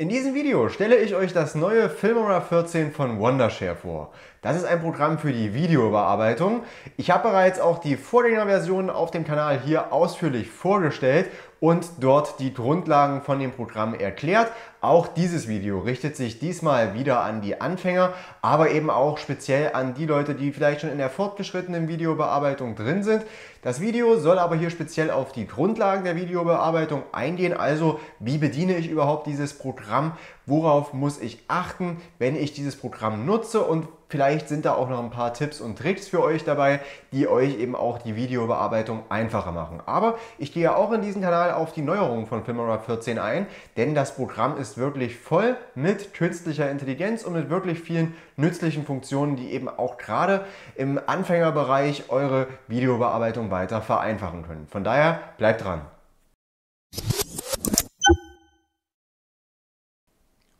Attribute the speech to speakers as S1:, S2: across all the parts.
S1: In diesem Video stelle ich euch das neue Filmora 14 von Wondershare vor. Das ist ein Programm für die Videobearbeitung. Ich habe bereits auch die Vorgängerversion auf dem Kanal hier ausführlich vorgestellt und dort die Grundlagen von dem Programm erklärt. Auch dieses Video richtet sich diesmal wieder an die Anfänger, aber eben auch speziell an die Leute, die vielleicht schon in der fortgeschrittenen Videobearbeitung drin sind. Das Video soll aber hier speziell auf die Grundlagen der Videobearbeitung eingehen, also wie bediene ich überhaupt dieses Programm, worauf muss ich achten, wenn ich dieses Programm nutze und Vielleicht sind da auch noch ein paar Tipps und Tricks für euch dabei, die euch eben auch die Videobearbeitung einfacher machen. Aber ich gehe auch in diesem Kanal auf die Neuerungen von Filmora 14 ein, denn das Programm ist wirklich voll mit künstlicher Intelligenz und mit wirklich vielen nützlichen Funktionen, die eben auch gerade im Anfängerbereich eure Videobearbeitung weiter vereinfachen können. Von daher bleibt dran.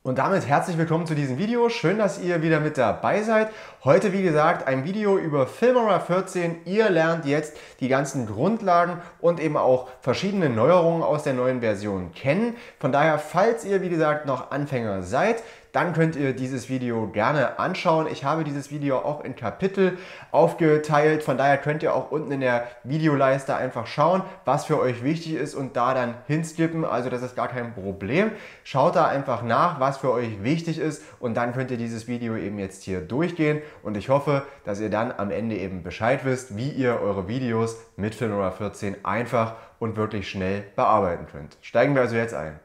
S1: Und damit herzlich willkommen zu diesem Video. Schön, dass ihr wieder mit dabei seid. Heute, wie gesagt, ein Video über Filmora 14. Ihr lernt jetzt die ganzen Grundlagen und eben auch verschiedene Neuerungen aus der neuen Version kennen. Von daher, falls ihr, wie gesagt, noch Anfänger seid, dann könnt ihr dieses Video gerne anschauen. Ich habe dieses Video auch in Kapitel aufgeteilt, von daher könnt ihr auch unten in der Videoleiste einfach schauen, was für euch wichtig ist und da dann hinskippen. Also das ist gar kein Problem. Schaut da einfach nach, was für euch wichtig ist und dann könnt ihr dieses Video eben jetzt hier durchgehen und ich hoffe, dass ihr dann am Ende eben Bescheid wisst, wie ihr eure Videos mit Filmora 14 einfach und wirklich schnell bearbeiten könnt. Steigen wir also jetzt ein.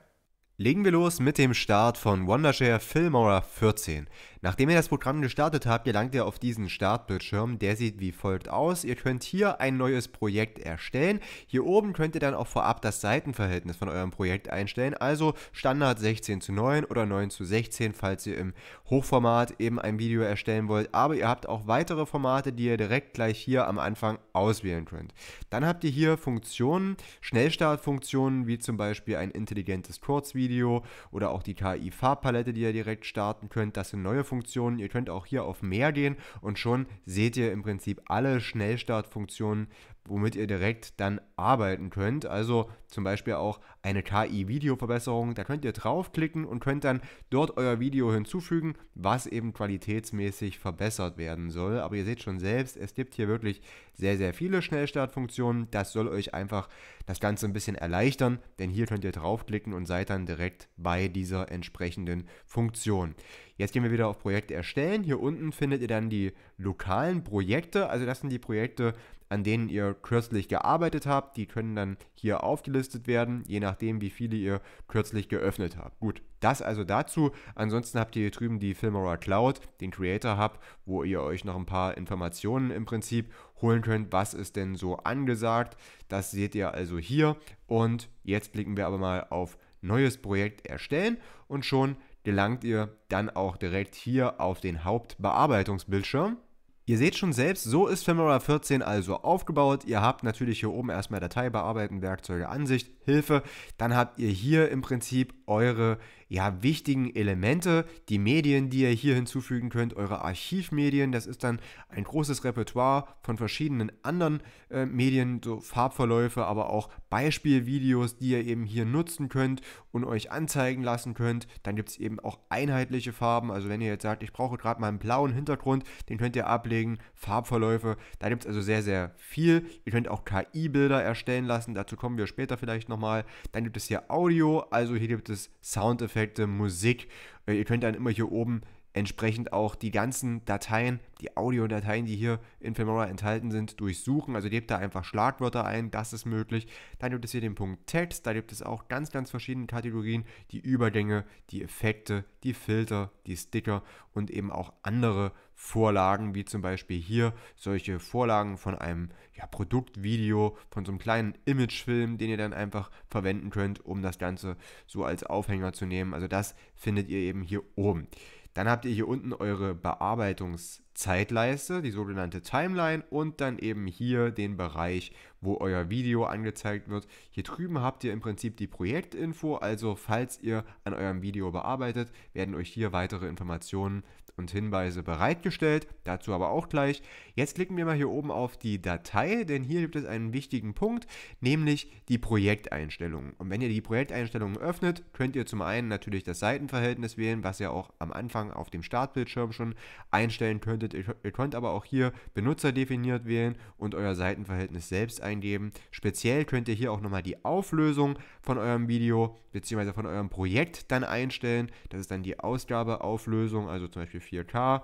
S1: Legen wir los mit dem Start von Wondershare Filmora 14. Nachdem ihr das Programm gestartet habt, gelangt ihr auf diesen Startbildschirm. Der sieht wie folgt aus. Ihr könnt hier ein neues Projekt erstellen. Hier oben könnt ihr dann auch vorab das Seitenverhältnis von eurem Projekt einstellen. Also Standard 16 zu 9 oder 9 zu 16, falls ihr im Hochformat eben ein Video erstellen wollt. Aber ihr habt auch weitere Formate, die ihr direkt gleich hier am Anfang auswählen könnt. Dann habt ihr hier Funktionen, Schnellstartfunktionen wie zum Beispiel ein intelligentes Kurzvideo oder auch die KI-Farbpalette, die ihr direkt starten könnt. Das sind neue Funktionen Schnellstartfunktionen. Ihr könnt auch hier auf mehr gehen und schon seht ihr im Prinzip alle Schnellstartfunktionen, womit ihr direkt dann arbeiten könnt. Also zum Beispiel auch eine KI-Videoverbesserung. Da könnt ihr draufklicken und könnt dann dort euer Video hinzufügen, was eben qualitätsmäßig verbessert werden soll. Aber ihr seht schon selbst, es gibt hier wirklich sehr, sehr viele Schnellstartfunktionen. Das soll euch einfach das Ganze ein bisschen erleichtern, denn hier könnt ihr draufklicken und seid dann direkt bei dieser entsprechenden Funktion. Jetzt gehen wir wieder auf Projekt erstellen. Hier unten findet ihr dann die lokalen Projekte. Also das sind die Projekte, an denen ihr kürzlich gearbeitet habt. Die können dann hier aufgelistet werden, je nachdem, wie viele ihr kürzlich geöffnet habt. Gut, das also dazu. Ansonsten habt ihr hier drüben die Filmora Cloud, den Creator Hub, wo ihr euch noch ein paar Informationen im Prinzip holen könnt, was ist denn so angesagt. Das seht ihr also hier. Und jetzt blicken wir aber mal auf neues Projekt erstellen und schon gelangt ihr dann auch direkt hier auf den Hauptbearbeitungsbildschirm. Ihr seht schon selbst, so ist Filmora 14 also aufgebaut. Ihr habt natürlich hier oben erstmal Datei bearbeiten, Werkzeuge, Ansicht, Hilfe. Dann habt ihr hier im Prinzip eure ja, wichtigen Elemente, die Medien, die ihr hier hinzufügen könnt, eure Archivmedien, das ist dann ein großes Repertoire von verschiedenen anderen äh, Medien, so Farbverläufe, aber auch Beispielvideos, die ihr eben hier nutzen könnt und euch anzeigen lassen könnt. Dann gibt es eben auch einheitliche Farben, also wenn ihr jetzt sagt, ich brauche gerade mal einen blauen Hintergrund, den könnt ihr ablegen, Farbverläufe, da gibt es also sehr, sehr viel. Ihr könnt auch KI-Bilder erstellen lassen, dazu kommen wir später vielleicht nochmal. Dann gibt es hier Audio, also hier gibt es Soundeffekte perfekte Musik. Äh, ihr könnt dann immer hier oben entsprechend auch die ganzen Dateien, die Audiodateien, die hier in Filmora enthalten sind, durchsuchen. Also gebt da einfach Schlagwörter ein, das ist möglich. Dann gibt es hier den Punkt Text, da gibt es auch ganz, ganz verschiedene Kategorien, die Übergänge, die Effekte, die Filter, die Sticker und eben auch andere Vorlagen, wie zum Beispiel hier solche Vorlagen von einem ja, Produktvideo, von so einem kleinen Imagefilm, den ihr dann einfach verwenden könnt, um das Ganze so als Aufhänger zu nehmen. Also das findet ihr eben hier oben. Dann habt ihr hier unten eure Bearbeitungs- Zeitleiste, die sogenannte Timeline und dann eben hier den Bereich, wo euer Video angezeigt wird. Hier drüben habt ihr im Prinzip die Projektinfo, also falls ihr an eurem Video bearbeitet, werden euch hier weitere Informationen und Hinweise bereitgestellt, dazu aber auch gleich. Jetzt klicken wir mal hier oben auf die Datei, denn hier gibt es einen wichtigen Punkt, nämlich die Projekteinstellungen. Und wenn ihr die Projekteinstellungen öffnet, könnt ihr zum einen natürlich das Seitenverhältnis wählen, was ihr auch am Anfang auf dem Startbildschirm schon einstellen könnt könntet. Ihr, ihr könnt aber auch hier Benutzer definiert wählen und euer Seitenverhältnis selbst eingeben. Speziell könnt ihr hier auch nochmal die Auflösung von eurem Video bzw. von eurem Projekt dann einstellen. Das ist dann die Ausgabeauflösung, also zum Beispiel 4K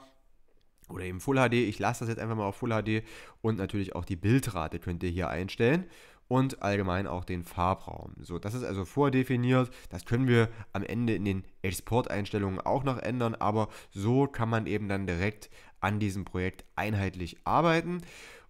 S1: oder eben Full HD. Ich lasse das jetzt einfach mal auf Full HD und natürlich auch die Bildrate könnt ihr hier einstellen und allgemein auch den Farbraum. So, das ist also vordefiniert. Das können wir am Ende in den Exporteinstellungen auch noch ändern, aber so kann man eben dann direkt an diesem Projekt einheitlich arbeiten.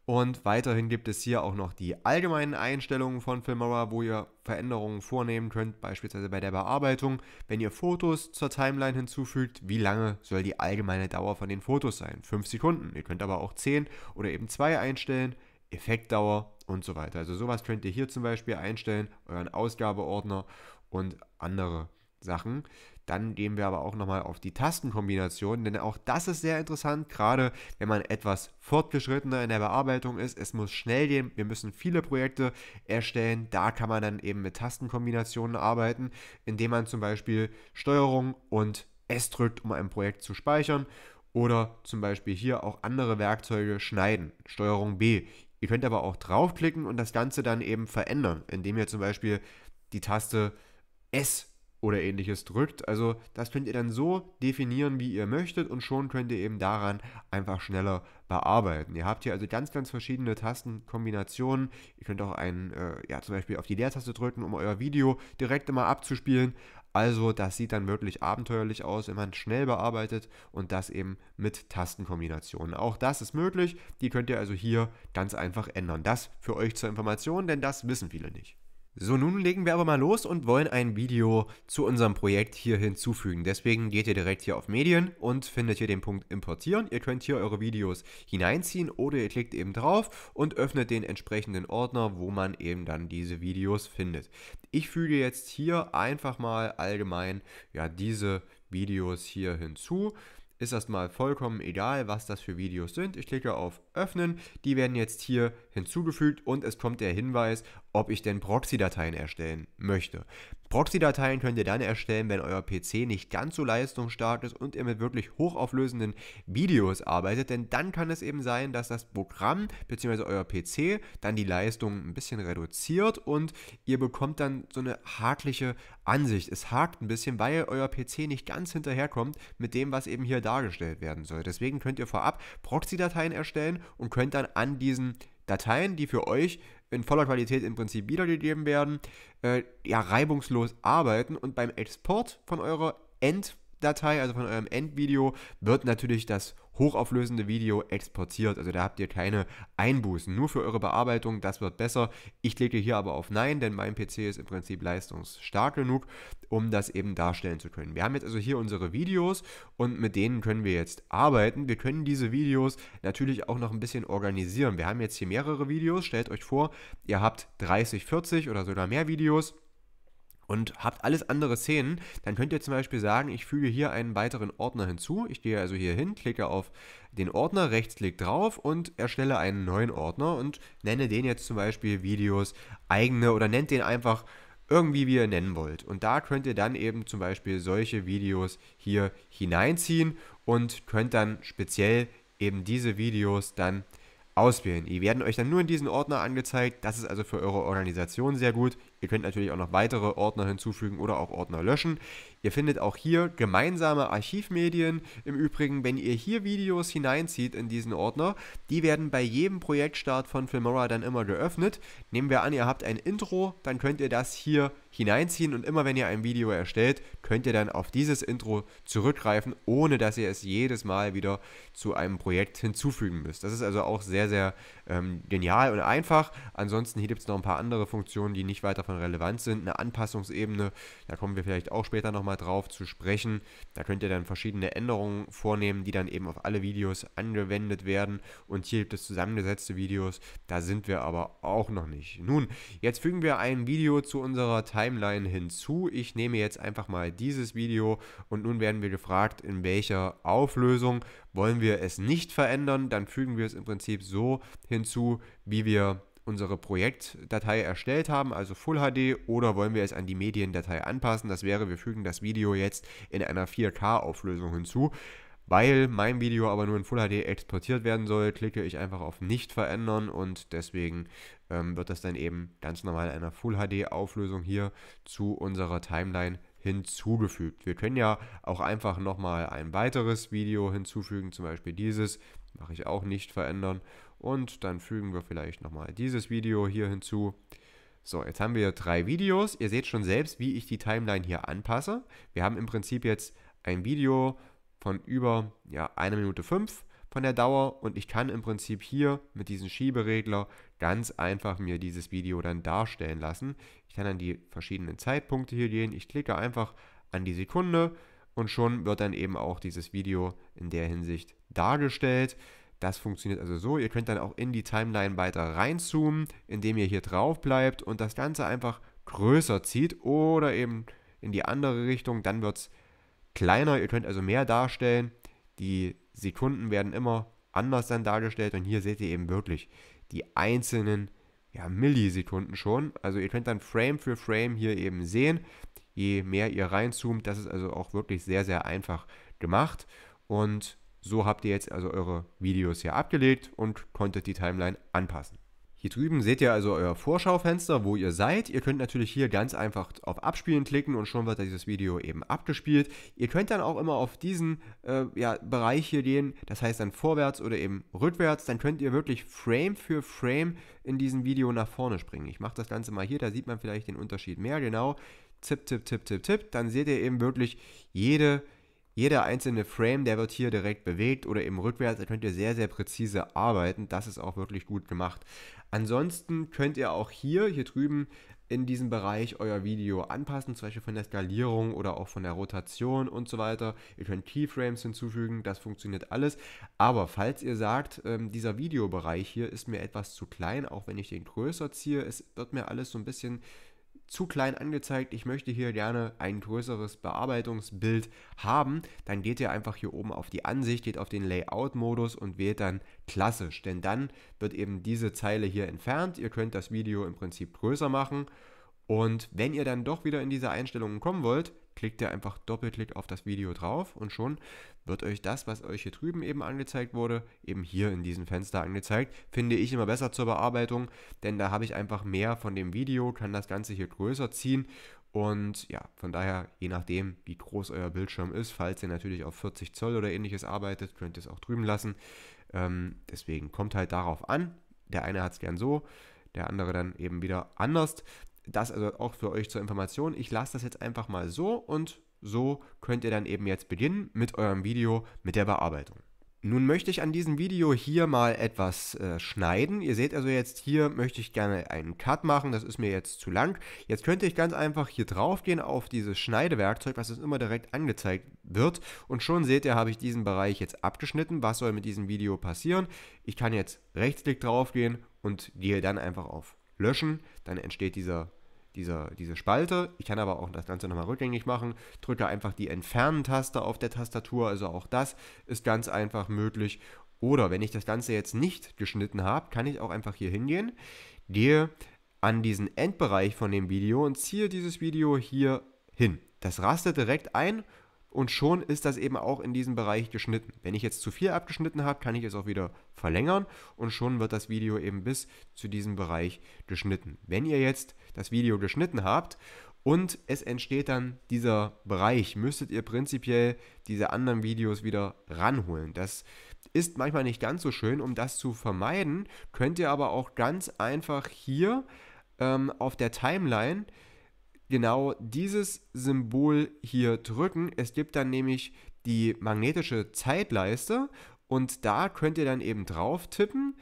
S1: Und weiterhin gibt es hier auch noch die allgemeinen Einstellungen von Filmora, wo ihr Veränderungen vornehmen könnt, beispielsweise bei der Bearbeitung. Wenn ihr Fotos zur Timeline hinzufügt, wie lange soll die allgemeine Dauer von den Fotos sein? 5 Sekunden. Ihr könnt aber auch 10 oder eben 2 einstellen, Effektdauer und so weiter. Also sowas könnt ihr hier zum Beispiel einstellen, euren Ausgabeordner und andere Sachen. Dann gehen wir aber auch nochmal auf die Tastenkombinationen, denn auch das ist sehr interessant, gerade wenn man etwas fortgeschrittener in der Bearbeitung ist. Es muss schnell gehen, wir müssen viele Projekte erstellen. Da kann man dann eben mit Tastenkombinationen arbeiten, indem man zum Beispiel Steuerung und S drückt, um ein Projekt zu speichern. Oder zum Beispiel hier auch andere Werkzeuge schneiden, Steuerung B. Ihr könnt aber auch draufklicken und das Ganze dann eben verändern, indem ihr zum Beispiel die Taste S oder ähnliches drückt. Also das könnt ihr dann so definieren, wie ihr möchtet und schon könnt ihr eben daran einfach schneller bearbeiten. Ihr habt hier also ganz, ganz verschiedene Tastenkombinationen. Ihr könnt auch einen, äh, ja zum Beispiel auf die Leertaste drücken, um euer Video direkt immer abzuspielen. Also das sieht dann wirklich abenteuerlich aus, wenn man schnell bearbeitet und das eben mit Tastenkombinationen. Auch das ist möglich, die könnt ihr also hier ganz einfach ändern. Das für euch zur Information, denn das wissen viele nicht. So, nun legen wir aber mal los und wollen ein Video zu unserem Projekt hier hinzufügen. Deswegen geht ihr direkt hier auf Medien und findet hier den Punkt Importieren. Ihr könnt hier eure Videos hineinziehen oder ihr klickt eben drauf und öffnet den entsprechenden Ordner, wo man eben dann diese Videos findet. Ich füge jetzt hier einfach mal allgemein ja, diese Videos hier hinzu ist das mal vollkommen egal, was das für Videos sind. Ich klicke auf Öffnen, die werden jetzt hier hinzugefügt und es kommt der Hinweis, ob ich denn Proxy-Dateien erstellen möchte. Proxy-Dateien könnt ihr dann erstellen, wenn euer PC nicht ganz so leistungsstark ist und ihr mit wirklich hochauflösenden Videos arbeitet, denn dann kann es eben sein, dass das Programm bzw. euer PC dann die Leistung ein bisschen reduziert und ihr bekommt dann so eine hakliche Ansicht. Es hakt ein bisschen, weil euer PC nicht ganz hinterherkommt mit dem, was eben hier dargestellt werden soll. Deswegen könnt ihr vorab Proxy-Dateien erstellen und könnt dann an diesen Dateien, die für euch in voller Qualität im Prinzip wiedergegeben werden, äh, ja reibungslos arbeiten und beim Export von eurer End Datei, also von eurem Endvideo, wird natürlich das hochauflösende Video exportiert. Also da habt ihr keine Einbußen. Nur für eure Bearbeitung, das wird besser. Ich klicke hier aber auf Nein, denn mein PC ist im Prinzip leistungsstark genug, um das eben darstellen zu können. Wir haben jetzt also hier unsere Videos und mit denen können wir jetzt arbeiten. Wir können diese Videos natürlich auch noch ein bisschen organisieren. Wir haben jetzt hier mehrere Videos. Stellt euch vor, ihr habt 30, 40 oder sogar mehr Videos und habt alles andere Szenen, dann könnt ihr zum Beispiel sagen, ich füge hier einen weiteren Ordner hinzu. Ich gehe also hier hin, klicke auf den Ordner, rechtsklick drauf und erstelle einen neuen Ordner und nenne den jetzt zum Beispiel Videos, eigene oder nennt den einfach irgendwie, wie ihr nennen wollt. Und da könnt ihr dann eben zum Beispiel solche Videos hier hineinziehen und könnt dann speziell eben diese Videos dann auswählen. Die werden euch dann nur in diesen Ordner angezeigt. Das ist also für eure Organisation sehr gut. Ihr könnt natürlich auch noch weitere Ordner hinzufügen oder auch Ordner löschen. Ihr findet auch hier gemeinsame Archivmedien. Im Übrigen, wenn ihr hier Videos hineinzieht in diesen Ordner, die werden bei jedem Projektstart von Filmora dann immer geöffnet. Nehmen wir an, ihr habt ein Intro, dann könnt ihr das hier hineinziehen und immer wenn ihr ein Video erstellt, könnt ihr dann auf dieses Intro zurückgreifen, ohne dass ihr es jedes Mal wieder zu einem Projekt hinzufügen müsst. Das ist also auch sehr, sehr ähm, genial und einfach. Ansonsten hier gibt es noch ein paar andere Funktionen, die nicht weiter von relevant sind. Eine Anpassungsebene, da kommen wir vielleicht auch später nochmal drauf zu sprechen. Da könnt ihr dann verschiedene Änderungen vornehmen, die dann eben auf alle Videos angewendet werden. Und hier gibt es zusammengesetzte Videos, da sind wir aber auch noch nicht. Nun, jetzt fügen wir ein Video zu unserer Timeline hinzu. Ich nehme jetzt einfach mal dieses Video und nun werden wir gefragt, in welcher Auflösung wollen wir es nicht verändern, dann fügen wir es im Prinzip so hinzu, wie wir unsere Projektdatei erstellt haben, also Full HD, oder wollen wir es an die Mediendatei anpassen? Das wäre, wir fügen das Video jetzt in einer 4K-Auflösung hinzu. Weil mein Video aber nur in Full HD exportiert werden soll, klicke ich einfach auf Nicht verändern und deswegen ähm, wird das dann eben ganz normal einer Full HD-Auflösung hier zu unserer Timeline hinzugefügt. Wir können ja auch einfach nochmal ein weiteres Video hinzufügen, zum Beispiel dieses, mache ich auch nicht verändern. Und dann fügen wir vielleicht nochmal dieses Video hier hinzu. So, jetzt haben wir drei Videos. Ihr seht schon selbst, wie ich die Timeline hier anpasse. Wir haben im Prinzip jetzt ein Video von über ja, 1 Minute 5 von der Dauer und ich kann im Prinzip hier mit diesem Schieberegler ganz einfach mir dieses Video dann darstellen lassen kann an die verschiedenen Zeitpunkte hier gehen. Ich klicke einfach an die Sekunde und schon wird dann eben auch dieses Video in der Hinsicht dargestellt. Das funktioniert also so. Ihr könnt dann auch in die Timeline weiter reinzoomen, indem ihr hier drauf bleibt und das Ganze einfach größer zieht oder eben in die andere Richtung. Dann wird es kleiner. Ihr könnt also mehr darstellen. Die Sekunden werden immer anders dann dargestellt und hier seht ihr eben wirklich die einzelnen ja, Millisekunden schon. Also ihr könnt dann Frame für Frame hier eben sehen. Je mehr ihr reinzoomt, das ist also auch wirklich sehr, sehr einfach gemacht. Und so habt ihr jetzt also eure Videos hier abgelegt und konntet die Timeline anpassen. Hier drüben seht ihr also euer Vorschaufenster, wo ihr seid. Ihr könnt natürlich hier ganz einfach auf Abspielen klicken und schon wird dieses Video eben abgespielt. Ihr könnt dann auch immer auf diesen äh, ja, Bereich hier gehen, das heißt dann vorwärts oder eben rückwärts. Dann könnt ihr wirklich Frame für Frame in diesem Video nach vorne springen. Ich mache das Ganze mal hier, da sieht man vielleicht den Unterschied mehr genau. Zip, tipp, tipp, tipp, tipp. Dann seht ihr eben wirklich jede jeder einzelne Frame, der wird hier direkt bewegt oder eben rückwärts, da könnt ihr sehr, sehr präzise arbeiten. Das ist auch wirklich gut gemacht. Ansonsten könnt ihr auch hier, hier drüben in diesem Bereich euer Video anpassen, zum Beispiel von der Skalierung oder auch von der Rotation und so weiter. Ihr könnt Keyframes hinzufügen, das funktioniert alles. Aber falls ihr sagt, ähm, dieser Videobereich hier ist mir etwas zu klein, auch wenn ich den größer ziehe, es wird mir alles so ein bisschen zu klein angezeigt, ich möchte hier gerne ein größeres Bearbeitungsbild haben, dann geht ihr einfach hier oben auf die Ansicht, geht auf den Layout-Modus und wählt dann klassisch, denn dann wird eben diese Zeile hier entfernt. Ihr könnt das Video im Prinzip größer machen und wenn ihr dann doch wieder in diese Einstellungen kommen wollt, klickt ihr einfach Doppelklick auf das Video drauf und schon wird euch das, was euch hier drüben eben angezeigt wurde, eben hier in diesem Fenster angezeigt. Finde ich immer besser zur Bearbeitung, denn da habe ich einfach mehr von dem Video, kann das Ganze hier größer ziehen und ja, von daher, je nachdem, wie groß euer Bildschirm ist, falls ihr natürlich auf 40 Zoll oder ähnliches arbeitet, könnt ihr es auch drüben lassen. Ähm, deswegen kommt halt darauf an. Der eine hat es gern so, der andere dann eben wieder anders. Das also auch für euch zur Information. Ich lasse das jetzt einfach mal so und so könnt ihr dann eben jetzt beginnen mit eurem Video, mit der Bearbeitung. Nun möchte ich an diesem Video hier mal etwas äh, schneiden. Ihr seht also jetzt hier möchte ich gerne einen Cut machen, das ist mir jetzt zu lang. Jetzt könnte ich ganz einfach hier drauf gehen auf dieses Schneidewerkzeug, was jetzt immer direkt angezeigt wird. Und schon seht ihr, habe ich diesen Bereich jetzt abgeschnitten. Was soll mit diesem Video passieren? Ich kann jetzt rechtsklick drauf gehen und gehe dann einfach auf Löschen. Dann entsteht dieser diese, diese Spalte. Ich kann aber auch das Ganze nochmal rückgängig machen. Drücke einfach die Entfernen-Taste auf der Tastatur. Also auch das ist ganz einfach möglich. Oder wenn ich das Ganze jetzt nicht geschnitten habe, kann ich auch einfach hier hingehen, gehe an diesen Endbereich von dem Video und ziehe dieses Video hier hin. Das rastet direkt ein und schon ist das eben auch in diesem Bereich geschnitten. Wenn ich jetzt zu viel abgeschnitten habe, kann ich es auch wieder verlängern und schon wird das Video eben bis zu diesem Bereich geschnitten. Wenn ihr jetzt das Video geschnitten habt und es entsteht dann dieser Bereich, müsstet ihr prinzipiell diese anderen Videos wieder ranholen. Das ist manchmal nicht ganz so schön. Um das zu vermeiden, könnt ihr aber auch ganz einfach hier ähm, auf der Timeline genau dieses Symbol hier drücken. Es gibt dann nämlich die magnetische Zeitleiste und da könnt ihr dann eben drauf tippen,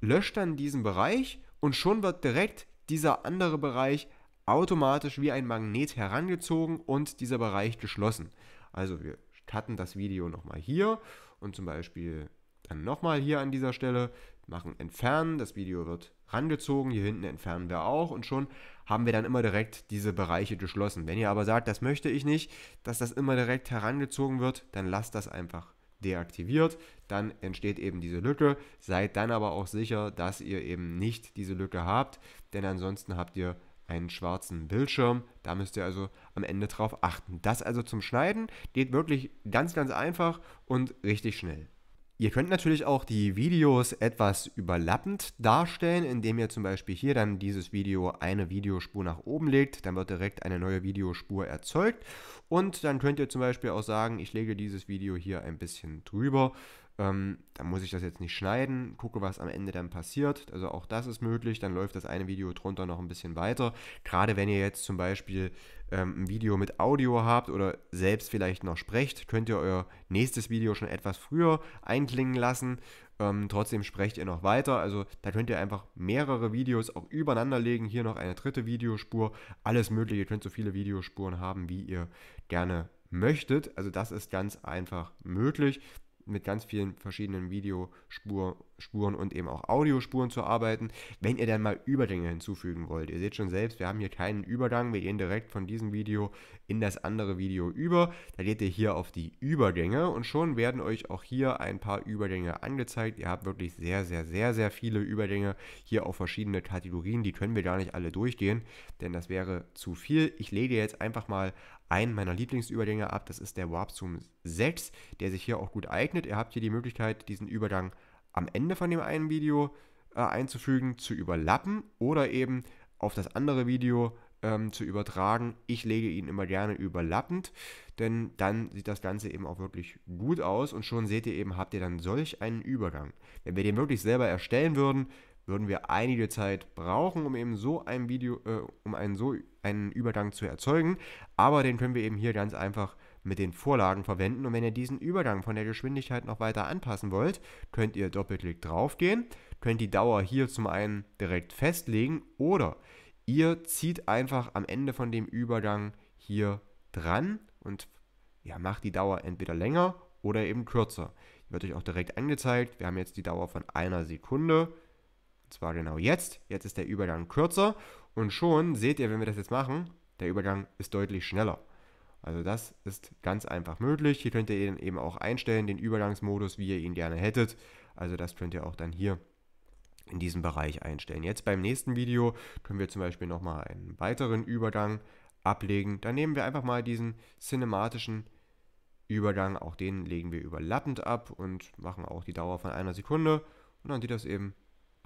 S1: löscht dann diesen Bereich und schon wird direkt dieser andere Bereich automatisch wie ein Magnet herangezogen und dieser Bereich geschlossen. Also wir cutten das Video nochmal hier und zum Beispiel dann nochmal hier an dieser Stelle, machen entfernen, das Video wird rangezogen, hier hinten entfernen wir auch und schon haben wir dann immer direkt diese Bereiche geschlossen. Wenn ihr aber sagt, das möchte ich nicht, dass das immer direkt herangezogen wird, dann lasst das einfach deaktiviert, dann entsteht eben diese Lücke. Seid dann aber auch sicher, dass ihr eben nicht diese Lücke habt, denn ansonsten habt ihr einen schwarzen Bildschirm. Da müsst ihr also am Ende drauf achten. Das also zum Schneiden geht wirklich ganz, ganz einfach und richtig schnell. Ihr könnt natürlich auch die Videos etwas überlappend darstellen, indem ihr zum Beispiel hier dann dieses Video eine Videospur nach oben legt, dann wird direkt eine neue Videospur erzeugt und dann könnt ihr zum Beispiel auch sagen, ich lege dieses Video hier ein bisschen drüber ähm, dann muss ich das jetzt nicht schneiden, gucke, was am Ende dann passiert. Also auch das ist möglich. Dann läuft das eine Video drunter noch ein bisschen weiter. Gerade wenn ihr jetzt zum Beispiel ähm, ein Video mit Audio habt oder selbst vielleicht noch sprecht, könnt ihr euer nächstes Video schon etwas früher einklingen lassen. Ähm, trotzdem sprecht ihr noch weiter. Also da könnt ihr einfach mehrere Videos auch übereinander legen. Hier noch eine dritte Videospur. Alles Mögliche. Ihr könnt so viele Videospuren haben, wie ihr gerne möchtet. Also das ist ganz einfach möglich mit ganz vielen verschiedenen Videospuren und eben auch Audiospuren zu arbeiten, wenn ihr dann mal Übergänge hinzufügen wollt. Ihr seht schon selbst, wir haben hier keinen Übergang, wir gehen direkt von diesem Video in das andere Video über. Da geht ihr hier auf die Übergänge und schon werden euch auch hier ein paar Übergänge angezeigt. Ihr habt wirklich sehr, sehr, sehr, sehr viele Übergänge hier auf verschiedene Kategorien. Die können wir gar nicht alle durchgehen, denn das wäre zu viel. Ich lege jetzt einfach mal einen meiner Lieblingsübergänge ab. Das ist der Warp Zoom 6, der sich hier auch gut eignet. Ihr habt hier die Möglichkeit, diesen Übergang am Ende von dem einen Video äh, einzufügen, zu überlappen oder eben auf das andere Video ähm, zu übertragen. Ich lege ihn immer gerne überlappend, denn dann sieht das Ganze eben auch wirklich gut aus und schon seht ihr eben, habt ihr dann solch einen Übergang. Wenn wir den wirklich selber erstellen würden, würden wir einige Zeit brauchen, um eben so ein Video, äh, um einen so einen Übergang zu erzeugen. Aber den können wir eben hier ganz einfach mit den Vorlagen verwenden. Und wenn ihr diesen Übergang von der Geschwindigkeit noch weiter anpassen wollt, könnt ihr Doppelklick gehen, könnt die Dauer hier zum einen direkt festlegen oder ihr zieht einfach am Ende von dem Übergang hier dran und ja, macht die Dauer entweder länger oder eben kürzer. wird euch auch direkt angezeigt. Wir haben jetzt die Dauer von einer Sekunde. Und zwar genau jetzt. Jetzt ist der Übergang kürzer und schon seht ihr, wenn wir das jetzt machen, der Übergang ist deutlich schneller. Also das ist ganz einfach möglich. Hier könnt ihr eben auch einstellen, den Übergangsmodus, wie ihr ihn gerne hättet. Also das könnt ihr auch dann hier in diesem Bereich einstellen. Jetzt beim nächsten Video können wir zum Beispiel nochmal einen weiteren Übergang ablegen. Dann nehmen wir einfach mal diesen cinematischen Übergang, auch den legen wir überlappend ab und machen auch die Dauer von einer Sekunde. Und dann sieht das eben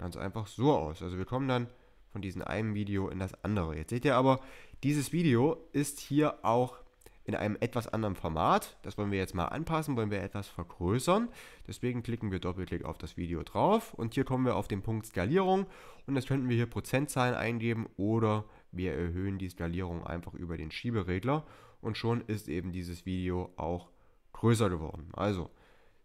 S1: ganz einfach so aus. Also wir kommen dann von diesem einen Video in das andere. Jetzt seht ihr aber, dieses Video ist hier auch in einem etwas anderen Format. Das wollen wir jetzt mal anpassen, wollen wir etwas vergrößern. Deswegen klicken wir Doppelklick auf das Video drauf und hier kommen wir auf den Punkt Skalierung und das könnten wir hier Prozentzahlen eingeben oder wir erhöhen die Skalierung einfach über den Schieberegler und schon ist eben dieses Video auch größer geworden. Also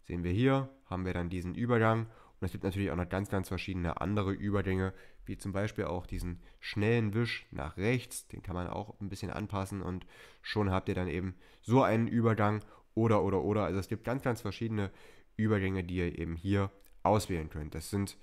S1: sehen wir hier, haben wir dann diesen Übergang und es gibt natürlich auch noch ganz, ganz verschiedene andere Übergänge, wie zum Beispiel auch diesen schnellen Wisch nach rechts. Den kann man auch ein bisschen anpassen und schon habt ihr dann eben so einen Übergang oder, oder, oder. Also es gibt ganz, ganz verschiedene Übergänge, die ihr eben hier auswählen könnt. Das sind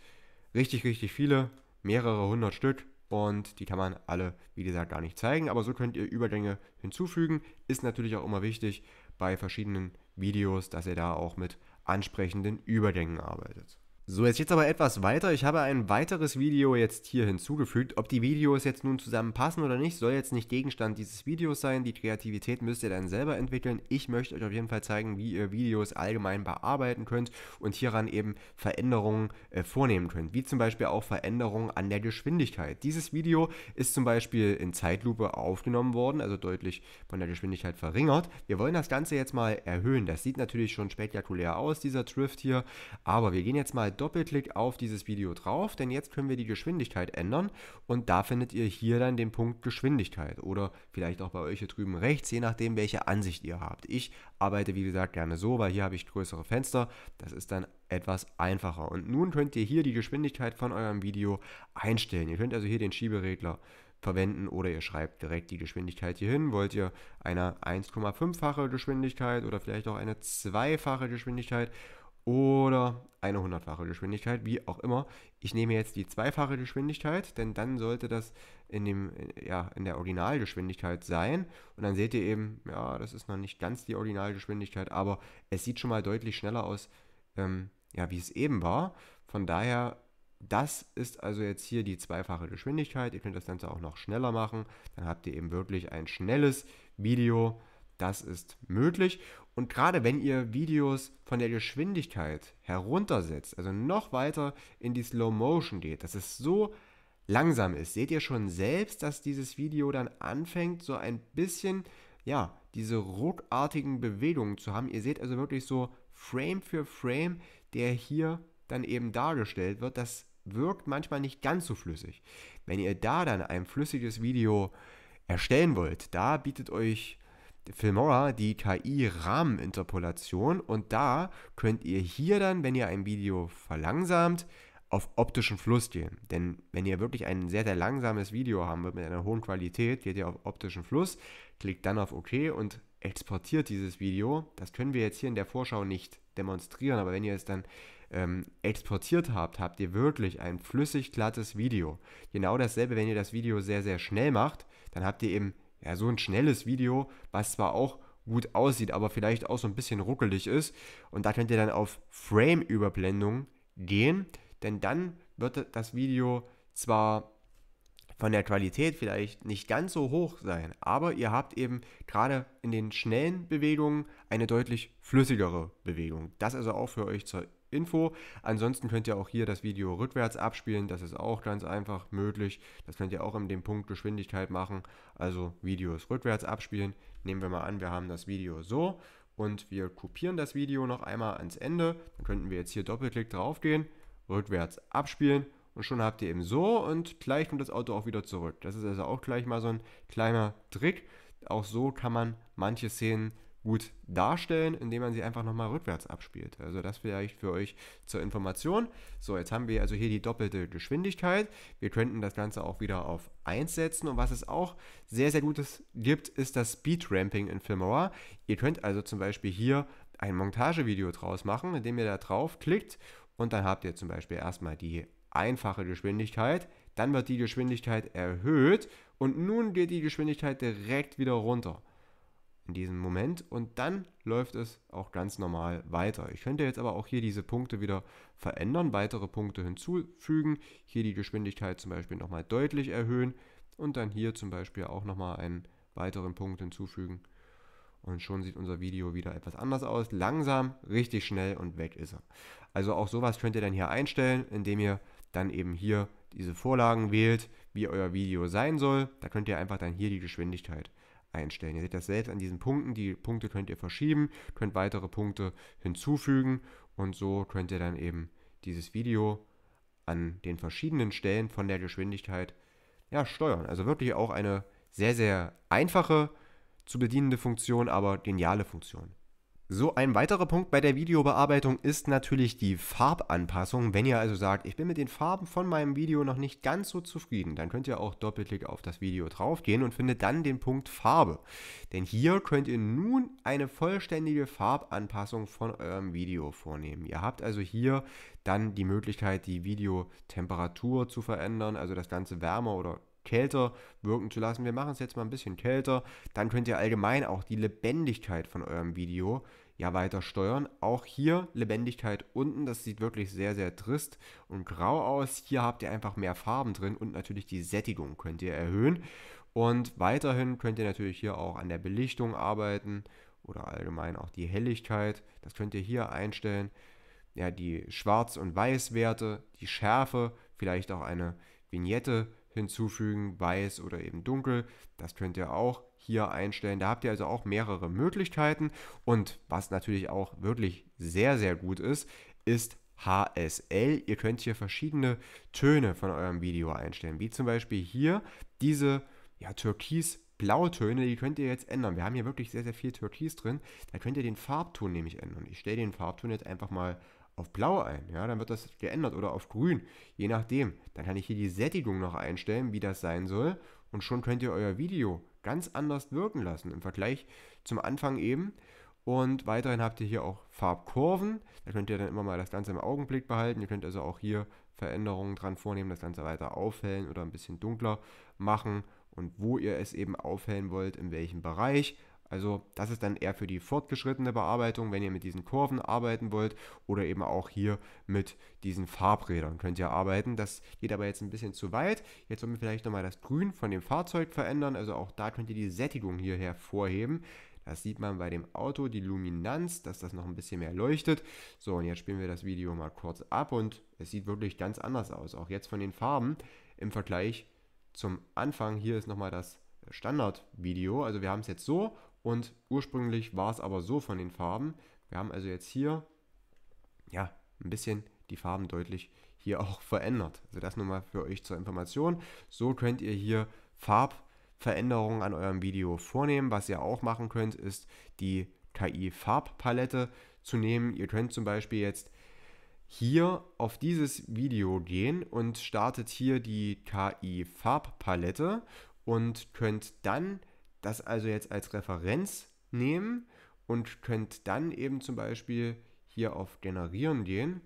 S1: richtig, richtig viele, mehrere hundert Stück. Und die kann man alle, wie gesagt, gar nicht zeigen. Aber so könnt ihr Übergänge hinzufügen. Ist natürlich auch immer wichtig bei verschiedenen Videos, dass ihr da auch mit ansprechenden Übergängen arbeitet. So, jetzt jetzt aber etwas weiter. Ich habe ein weiteres Video jetzt hier hinzugefügt. Ob die Videos jetzt nun zusammenpassen oder nicht, soll jetzt nicht Gegenstand dieses Videos sein. Die Kreativität müsst ihr dann selber entwickeln. Ich möchte euch auf jeden Fall zeigen, wie ihr Videos allgemein bearbeiten könnt und hieran eben Veränderungen äh, vornehmen könnt. Wie zum Beispiel auch Veränderungen an der Geschwindigkeit. Dieses Video ist zum Beispiel in Zeitlupe aufgenommen worden, also deutlich von der Geschwindigkeit verringert. Wir wollen das Ganze jetzt mal erhöhen. Das sieht natürlich schon spektakulär aus, dieser Drift hier. Aber wir gehen jetzt mal Halt Doppelklick auf dieses Video drauf, denn jetzt können wir die Geschwindigkeit ändern und da findet ihr hier dann den Punkt Geschwindigkeit oder vielleicht auch bei euch hier drüben rechts, je nachdem welche Ansicht ihr habt. Ich arbeite wie gesagt gerne so, weil hier habe ich größere Fenster, das ist dann etwas einfacher. Und nun könnt ihr hier die Geschwindigkeit von eurem Video einstellen. Ihr könnt also hier den Schieberegler verwenden oder ihr schreibt direkt die Geschwindigkeit hier hin. Wollt ihr eine 1,5-fache Geschwindigkeit oder vielleicht auch eine zweifache Geschwindigkeit oder eine hundertfache Geschwindigkeit, wie auch immer. Ich nehme jetzt die zweifache Geschwindigkeit, denn dann sollte das in, dem, ja, in der Originalgeschwindigkeit sein. Und dann seht ihr eben, ja, das ist noch nicht ganz die Originalgeschwindigkeit, aber es sieht schon mal deutlich schneller aus, ähm, ja, wie es eben war. Von daher, das ist also jetzt hier die zweifache Geschwindigkeit. Ihr könnt das Ganze auch noch schneller machen. Dann habt ihr eben wirklich ein schnelles Video. Das ist möglich. Und gerade wenn ihr Videos von der Geschwindigkeit heruntersetzt, also noch weiter in die Slow Motion geht, dass es so langsam ist, seht ihr schon selbst, dass dieses Video dann anfängt, so ein bisschen, ja, diese ruckartigen Bewegungen zu haben. Ihr seht also wirklich so Frame für Frame, der hier dann eben dargestellt wird. Das wirkt manchmal nicht ganz so flüssig. Wenn ihr da dann ein flüssiges Video erstellen wollt, da bietet euch Filmora die KI-Rahmeninterpolation und da könnt ihr hier dann, wenn ihr ein Video verlangsamt, auf optischen Fluss gehen. Denn wenn ihr wirklich ein sehr, sehr langsames Video haben wollt mit einer hohen Qualität, geht ihr auf optischen Fluss, klickt dann auf OK und exportiert dieses Video. Das können wir jetzt hier in der Vorschau nicht demonstrieren, aber wenn ihr es dann ähm, exportiert habt, habt ihr wirklich ein flüssig glattes Video. Genau dasselbe, wenn ihr das Video sehr, sehr schnell macht, dann habt ihr eben ja, so ein schnelles Video, was zwar auch gut aussieht, aber vielleicht auch so ein bisschen ruckelig ist. Und da könnt ihr dann auf Frame-Überblendung gehen, denn dann wird das Video zwar von der Qualität vielleicht nicht ganz so hoch sein, aber ihr habt eben gerade in den schnellen Bewegungen eine deutlich flüssigere Bewegung. Das also auch für euch zur info. Ansonsten könnt ihr auch hier das Video rückwärts abspielen. Das ist auch ganz einfach möglich. Das könnt ihr auch in dem Punkt Geschwindigkeit machen. Also Videos rückwärts abspielen. Nehmen wir mal an, wir haben das Video so und wir kopieren das Video noch einmal ans Ende. Dann könnten wir jetzt hier Doppelklick drauf gehen, rückwärts abspielen und schon habt ihr eben so und gleich kommt das Auto auch wieder zurück. Das ist also auch gleich mal so ein kleiner Trick. Auch so kann man manche Szenen gut darstellen, indem man sie einfach nochmal rückwärts abspielt. Also das vielleicht für euch zur Information. So, jetzt haben wir also hier die doppelte Geschwindigkeit. Wir könnten das Ganze auch wieder auf 1 setzen. Und was es auch sehr, sehr Gutes gibt, ist das Speedramping in Filmora. Ihr könnt also zum Beispiel hier ein Montagevideo draus machen, indem ihr da drauf klickt und dann habt ihr zum Beispiel erstmal die einfache Geschwindigkeit, dann wird die Geschwindigkeit erhöht und nun geht die Geschwindigkeit direkt wieder runter in diesem Moment und dann läuft es auch ganz normal weiter. Ich könnte jetzt aber auch hier diese Punkte wieder verändern, weitere Punkte hinzufügen, hier die Geschwindigkeit zum Beispiel nochmal deutlich erhöhen und dann hier zum Beispiel auch nochmal einen weiteren Punkt hinzufügen. Und schon sieht unser Video wieder etwas anders aus. Langsam, richtig schnell und weg ist er. Also auch sowas könnt ihr dann hier einstellen, indem ihr dann eben hier diese Vorlagen wählt, wie euer Video sein soll. Da könnt ihr einfach dann hier die Geschwindigkeit einstellen. Ihr seht das selbst an diesen Punkten. Die Punkte könnt ihr verschieben, könnt weitere Punkte hinzufügen und so könnt ihr dann eben dieses Video an den verschiedenen Stellen von der Geschwindigkeit ja, steuern. Also wirklich auch eine sehr, sehr einfache zu bedienende Funktion, aber geniale Funktion. So, ein weiterer Punkt bei der Videobearbeitung ist natürlich die Farbanpassung. Wenn ihr also sagt, ich bin mit den Farben von meinem Video noch nicht ganz so zufrieden, dann könnt ihr auch Doppelklick auf das Video draufgehen und findet dann den Punkt Farbe. Denn hier könnt ihr nun eine vollständige Farbanpassung von eurem Video vornehmen. Ihr habt also hier dann die Möglichkeit, die Videotemperatur zu verändern, also das Ganze wärmer oder kälter wirken zu lassen. Wir machen es jetzt mal ein bisschen kälter. Dann könnt ihr allgemein auch die Lebendigkeit von eurem Video ja weiter steuern. Auch hier Lebendigkeit unten, das sieht wirklich sehr, sehr trist und grau aus. Hier habt ihr einfach mehr Farben drin und natürlich die Sättigung könnt ihr erhöhen. Und weiterhin könnt ihr natürlich hier auch an der Belichtung arbeiten oder allgemein auch die Helligkeit. Das könnt ihr hier einstellen. Ja, die Schwarz- und Weißwerte, die Schärfe, vielleicht auch eine Vignette hinzufügen, weiß oder eben dunkel. Das könnt ihr auch hier einstellen. Da habt ihr also auch mehrere Möglichkeiten. Und was natürlich auch wirklich sehr, sehr gut ist, ist HSL. Ihr könnt hier verschiedene Töne von eurem Video einstellen, wie zum Beispiel hier diese ja, türkis Blautöne, die könnt ihr jetzt ändern. Wir haben hier wirklich sehr, sehr viel Türkis drin. Da könnt ihr den Farbton nämlich ändern. Ich stelle den Farbton jetzt einfach mal auf blau ein, ja, dann wird das geändert oder auf grün, je nachdem. Dann kann ich hier die Sättigung noch einstellen, wie das sein soll und schon könnt ihr euer Video ganz anders wirken lassen im Vergleich zum Anfang eben. Und weiterhin habt ihr hier auch Farbkurven, da könnt ihr dann immer mal das Ganze im Augenblick behalten. Ihr könnt also auch hier Veränderungen dran vornehmen, das Ganze weiter aufhellen oder ein bisschen dunkler machen und wo ihr es eben aufhellen wollt, in welchem Bereich. Also das ist dann eher für die fortgeschrittene Bearbeitung, wenn ihr mit diesen Kurven arbeiten wollt oder eben auch hier mit diesen Farbrädern könnt ihr arbeiten. Das geht aber jetzt ein bisschen zu weit. Jetzt wollen wir vielleicht nochmal das Grün von dem Fahrzeug verändern. Also auch da könnt ihr die Sättigung hier hervorheben. Das sieht man bei dem Auto, die Luminanz, dass das noch ein bisschen mehr leuchtet. So, und jetzt spielen wir das Video mal kurz ab und es sieht wirklich ganz anders aus. Auch jetzt von den Farben im Vergleich zum Anfang. Hier ist nochmal das Standardvideo. Also wir haben es jetzt so und ursprünglich war es aber so von den Farben. Wir haben also jetzt hier ja ein bisschen die Farben deutlich hier auch verändert. Also das nur mal für euch zur Information. So könnt ihr hier Farbveränderungen an eurem Video vornehmen. Was ihr auch machen könnt, ist die KI-Farbpalette zu nehmen. Ihr könnt zum Beispiel jetzt hier auf dieses Video gehen und startet hier die KI-Farbpalette und könnt dann das also jetzt als Referenz nehmen und könnt dann eben zum Beispiel hier auf Generieren gehen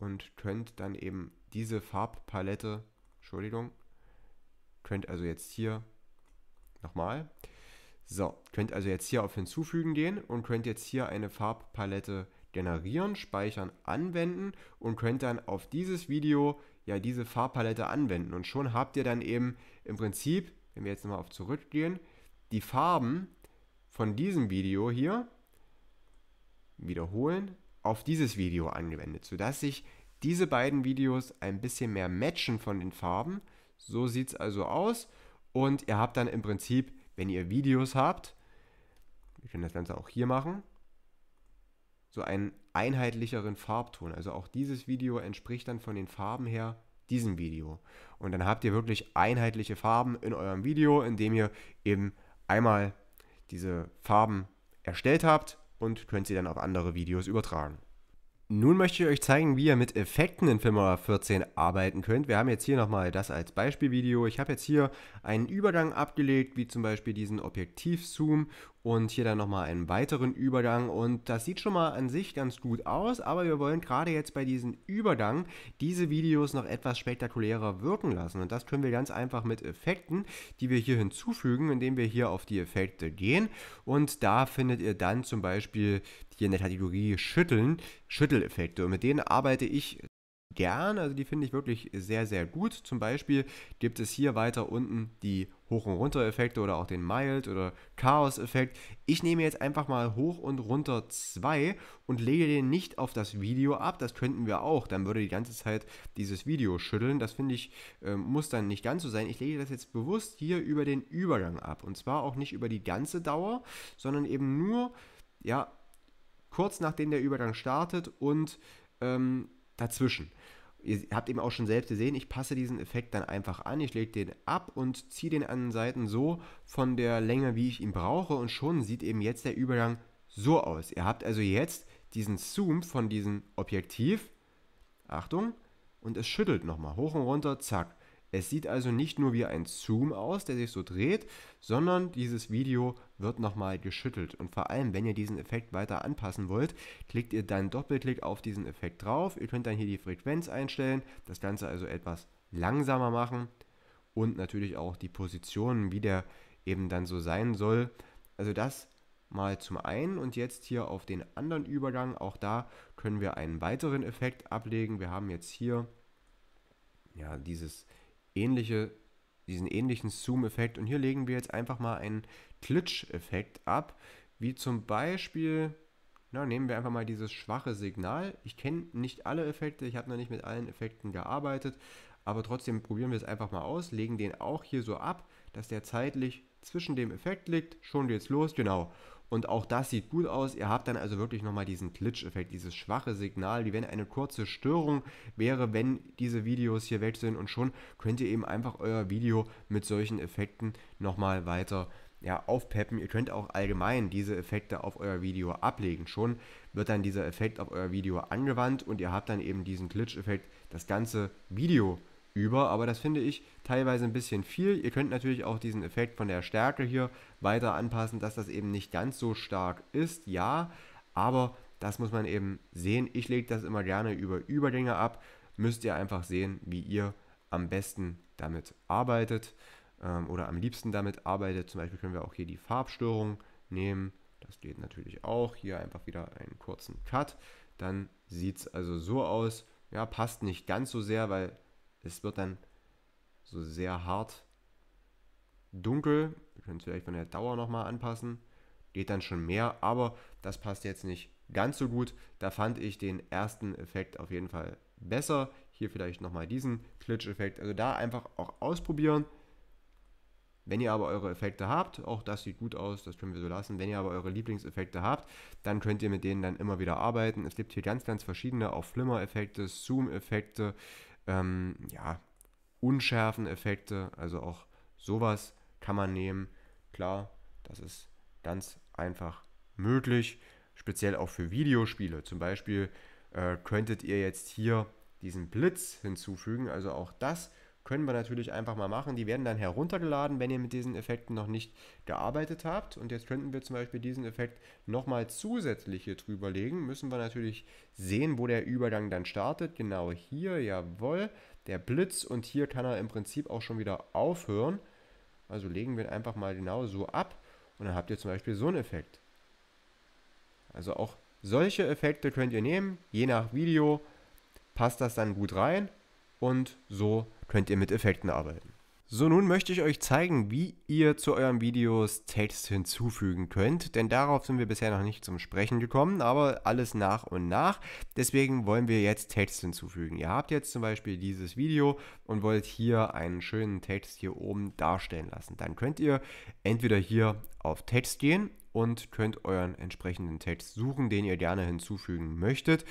S1: und könnt dann eben diese Farbpalette, Entschuldigung, könnt also jetzt hier nochmal, so, könnt also jetzt hier auf Hinzufügen gehen und könnt jetzt hier eine Farbpalette generieren, speichern, anwenden und könnt dann auf dieses Video ja diese Farbpalette anwenden und schon habt ihr dann eben im Prinzip, wenn wir jetzt nochmal auf zurückgehen, die Farben von diesem Video hier wiederholen auf dieses Video angewendet, sodass sich diese beiden Videos ein bisschen mehr matchen von den Farben. So sieht es also aus und ihr habt dann im Prinzip, wenn ihr Videos habt, wir können das Ganze auch hier machen, so einen einheitlicheren Farbton. Also auch dieses Video entspricht dann von den Farben her diesem Video. Und dann habt ihr wirklich einheitliche Farben in eurem Video, indem ihr eben einmal diese Farben erstellt habt und könnt sie dann auf andere Videos übertragen. Nun möchte ich euch zeigen, wie ihr mit Effekten in Filmora 14 arbeiten könnt. Wir haben jetzt hier nochmal das als Beispielvideo. Ich habe jetzt hier einen Übergang abgelegt, wie zum Beispiel diesen Objektivzoom und hier dann nochmal einen weiteren Übergang. Und das sieht schon mal an sich ganz gut aus, aber wir wollen gerade jetzt bei diesem Übergang diese Videos noch etwas spektakulärer wirken lassen. Und das können wir ganz einfach mit Effekten, die wir hier hinzufügen, indem wir hier auf die Effekte gehen. Und da findet ihr dann zum Beispiel hier in der Kategorie Schütteln, Schütteleffekte. Und mit denen arbeite ich gern. Also die finde ich wirklich sehr, sehr gut. Zum Beispiel gibt es hier weiter unten die Hoch- und Runter-Effekte oder auch den Mild- oder Chaos-Effekt. Ich nehme jetzt einfach mal Hoch und Runter 2 und lege den nicht auf das Video ab. Das könnten wir auch. Dann würde die ganze Zeit dieses Video schütteln. Das finde ich, äh, muss dann nicht ganz so sein. Ich lege das jetzt bewusst hier über den Übergang ab. Und zwar auch nicht über die ganze Dauer, sondern eben nur, ja, kurz nachdem der Übergang startet und ähm, dazwischen ihr habt eben auch schon selbst gesehen, ich passe diesen Effekt dann einfach an, ich lege den ab und ziehe den an den Seiten so von der Länge, wie ich ihn brauche und schon sieht eben jetzt der Übergang so aus. Ihr habt also jetzt diesen Zoom von diesem Objektiv, Achtung, und es schüttelt nochmal hoch und runter, zack. Es sieht also nicht nur wie ein Zoom aus, der sich so dreht, sondern dieses Video wird nochmal geschüttelt. Und vor allem, wenn ihr diesen Effekt weiter anpassen wollt, klickt ihr dann Doppelklick auf diesen Effekt drauf. Ihr könnt dann hier die Frequenz einstellen, das Ganze also etwas langsamer machen und natürlich auch die Positionen, wie der eben dann so sein soll. Also das mal zum einen und jetzt hier auf den anderen Übergang. Auch da können wir einen weiteren Effekt ablegen. Wir haben jetzt hier ja dieses ähnliche, diesen ähnlichen Zoom-Effekt. Und hier legen wir jetzt einfach mal einen Glitch-Effekt ab, wie zum Beispiel, na, nehmen wir einfach mal dieses schwache Signal. Ich kenne nicht alle Effekte, ich habe noch nicht mit allen Effekten gearbeitet, aber trotzdem probieren wir es einfach mal aus, legen den auch hier so ab, dass der zeitlich zwischen dem Effekt liegt. Schon geht's los, genau. Und auch das sieht gut aus. Ihr habt dann also wirklich nochmal diesen Glitch-Effekt, dieses schwache Signal, wie wenn eine kurze Störung wäre, wenn diese Videos hier weg sind. Und schon könnt ihr eben einfach euer Video mit solchen Effekten nochmal weiter ja, aufpeppen. Ihr könnt auch allgemein diese Effekte auf euer Video ablegen. Schon wird dann dieser Effekt auf euer Video angewandt und ihr habt dann eben diesen Glitch-Effekt, das ganze Video über, aber das finde ich teilweise ein bisschen viel. Ihr könnt natürlich auch diesen Effekt von der Stärke hier weiter anpassen, dass das eben nicht ganz so stark ist, ja, aber das muss man eben sehen. Ich lege das immer gerne über Übergänge ab, müsst ihr einfach sehen, wie ihr am besten damit arbeitet ähm, oder am liebsten damit arbeitet. Zum Beispiel können wir auch hier die Farbstörung nehmen. Das geht natürlich auch. Hier einfach wieder einen kurzen Cut. Dann sieht es also so aus. Ja, passt nicht ganz so sehr, weil es wird dann so sehr hart dunkel. Wir können es vielleicht von der Dauer nochmal anpassen. Geht dann schon mehr, aber das passt jetzt nicht ganz so gut. Da fand ich den ersten Effekt auf jeden Fall besser. Hier vielleicht nochmal diesen Glitch-Effekt. Also da einfach auch ausprobieren. Wenn ihr aber eure Effekte habt, auch das sieht gut aus, das können wir so lassen. Wenn ihr aber eure Lieblingseffekte habt, dann könnt ihr mit denen dann immer wieder arbeiten. Es gibt hier ganz, ganz verschiedene, auch Flimmer-Effekte, Zoom-Effekte, ähm, ja, Unschärfen-Effekte, also auch sowas kann man nehmen. Klar, das ist ganz einfach möglich, speziell auch für Videospiele. Zum Beispiel äh, könntet ihr jetzt hier diesen Blitz hinzufügen, also auch das können wir natürlich einfach mal machen. Die werden dann heruntergeladen, wenn ihr mit diesen Effekten noch nicht gearbeitet habt. Und jetzt könnten wir zum Beispiel diesen Effekt nochmal zusätzlich hier drüber legen. Müssen wir natürlich sehen, wo der Übergang dann startet. Genau hier, jawohl, der Blitz. Und hier kann er im Prinzip auch schon wieder aufhören. Also legen wir ihn einfach mal genau so ab. Und dann habt ihr zum Beispiel so einen Effekt. Also auch solche Effekte könnt ihr nehmen, je nach Video passt das dann gut rein und so könnt ihr mit Effekten arbeiten. So, nun möchte ich euch zeigen, wie ihr zu euren Videos Text hinzufügen könnt, denn darauf sind wir bisher noch nicht zum Sprechen gekommen, aber alles nach und nach. Deswegen wollen wir jetzt Text hinzufügen. Ihr habt jetzt zum Beispiel dieses Video und wollt hier einen schönen Text hier oben darstellen lassen. Dann könnt ihr entweder hier auf Text gehen und könnt euren entsprechenden Text suchen, den ihr gerne hinzufügen möchtet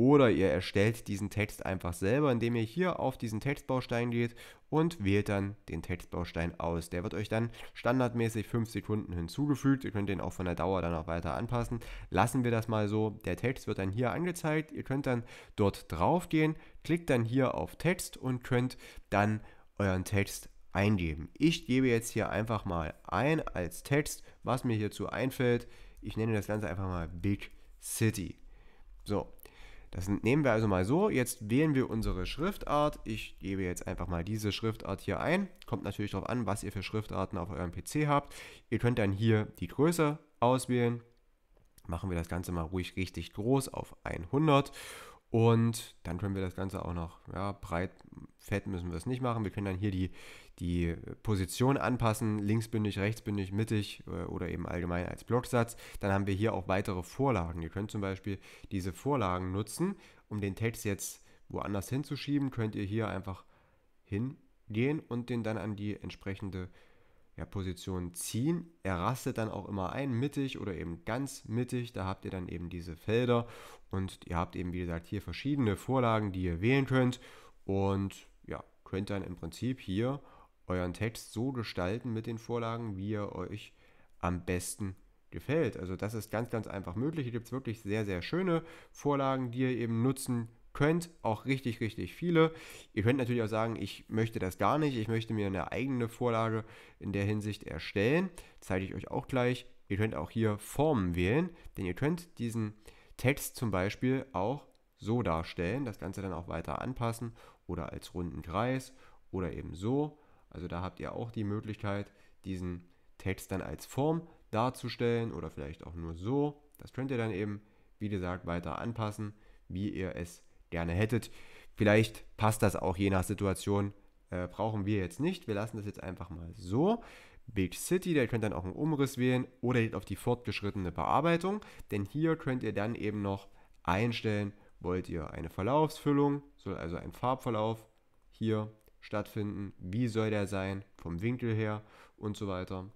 S1: oder ihr erstellt diesen Text einfach selber, indem ihr hier auf diesen Textbaustein geht und wählt dann den Textbaustein aus. Der wird euch dann standardmäßig 5 Sekunden hinzugefügt. Ihr könnt den auch von der Dauer dann auch weiter anpassen. Lassen wir das mal so. Der Text wird dann hier angezeigt. Ihr könnt dann dort drauf gehen, klickt dann hier auf Text und könnt dann euren Text eingeben. Ich gebe jetzt hier einfach mal ein als Text, was mir hierzu einfällt. Ich nenne das Ganze einfach mal Big City. So, das nehmen wir also mal so. Jetzt wählen wir unsere Schriftart. Ich gebe jetzt einfach mal diese Schriftart hier ein. Kommt natürlich darauf an, was ihr für Schriftarten auf eurem PC habt. Ihr könnt dann hier die Größe auswählen. Machen wir das Ganze mal ruhig richtig groß auf 100 und dann können wir das Ganze auch noch ja, breit, fett müssen wir es nicht machen. Wir können dann hier die, die Position anpassen, linksbündig, rechtsbündig, mittig äh, oder eben allgemein als Blocksatz. Dann haben wir hier auch weitere Vorlagen. Ihr könnt zum Beispiel diese Vorlagen nutzen, um den Text jetzt woanders hinzuschieben, könnt ihr hier einfach hingehen und den dann an die entsprechende ja, Position ziehen. Er rastet dann auch immer ein, mittig oder eben ganz mittig. Da habt ihr dann eben diese Felder und ihr habt eben, wie gesagt, hier verschiedene Vorlagen, die ihr wählen könnt und ja, könnt dann im Prinzip hier euren Text so gestalten mit den Vorlagen, wie er euch am besten gefällt. Also das ist ganz, ganz einfach möglich. Hier gibt es wirklich sehr, sehr schöne Vorlagen, die ihr eben nutzen könnt könnt, auch richtig, richtig viele. Ihr könnt natürlich auch sagen, ich möchte das gar nicht, ich möchte mir eine eigene Vorlage in der Hinsicht erstellen. Zeige ich euch auch gleich. Ihr könnt auch hier Formen wählen, denn ihr könnt diesen Text zum Beispiel auch so darstellen, das Ganze dann auch weiter anpassen oder als runden Kreis oder eben so. Also da habt ihr auch die Möglichkeit, diesen Text dann als Form darzustellen oder vielleicht auch nur so. Das könnt ihr dann eben, wie gesagt, weiter anpassen, wie ihr es gerne hättet. Vielleicht passt das auch je nach Situation. Äh, brauchen wir jetzt nicht. Wir lassen das jetzt einfach mal so. Big City, da könnt ihr dann auch einen Umriss wählen oder geht auf die fortgeschrittene Bearbeitung, denn hier könnt ihr dann eben noch einstellen, wollt ihr eine Verlaufsfüllung, soll also ein Farbverlauf hier stattfinden, wie soll der sein, vom Winkel her und so weiter.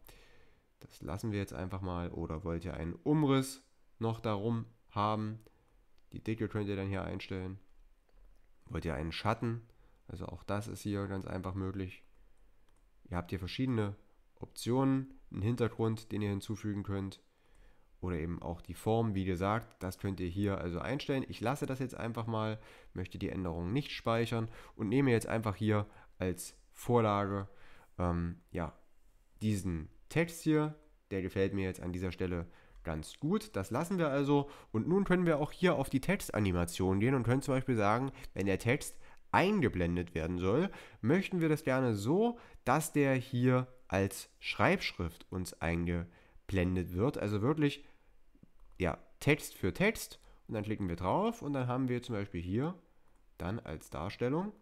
S1: Das lassen wir jetzt einfach mal oder wollt ihr einen Umriss noch darum haben, die Dicke könnt ihr dann hier einstellen Wollt ihr einen Schatten? Also auch das ist hier ganz einfach möglich. Ihr habt hier verschiedene Optionen, einen Hintergrund, den ihr hinzufügen könnt. Oder eben auch die Form, wie gesagt, das könnt ihr hier also einstellen. Ich lasse das jetzt einfach mal, möchte die Änderung nicht speichern und nehme jetzt einfach hier als Vorlage ähm, ja, diesen Text hier. Der gefällt mir jetzt an dieser Stelle Ganz gut, das lassen wir also. Und nun können wir auch hier auf die Textanimation gehen und können zum Beispiel sagen, wenn der Text eingeblendet werden soll, möchten wir das gerne so, dass der hier als Schreibschrift uns eingeblendet wird. Also wirklich, ja, Text für Text. Und dann klicken wir drauf und dann haben wir zum Beispiel hier dann als Darstellung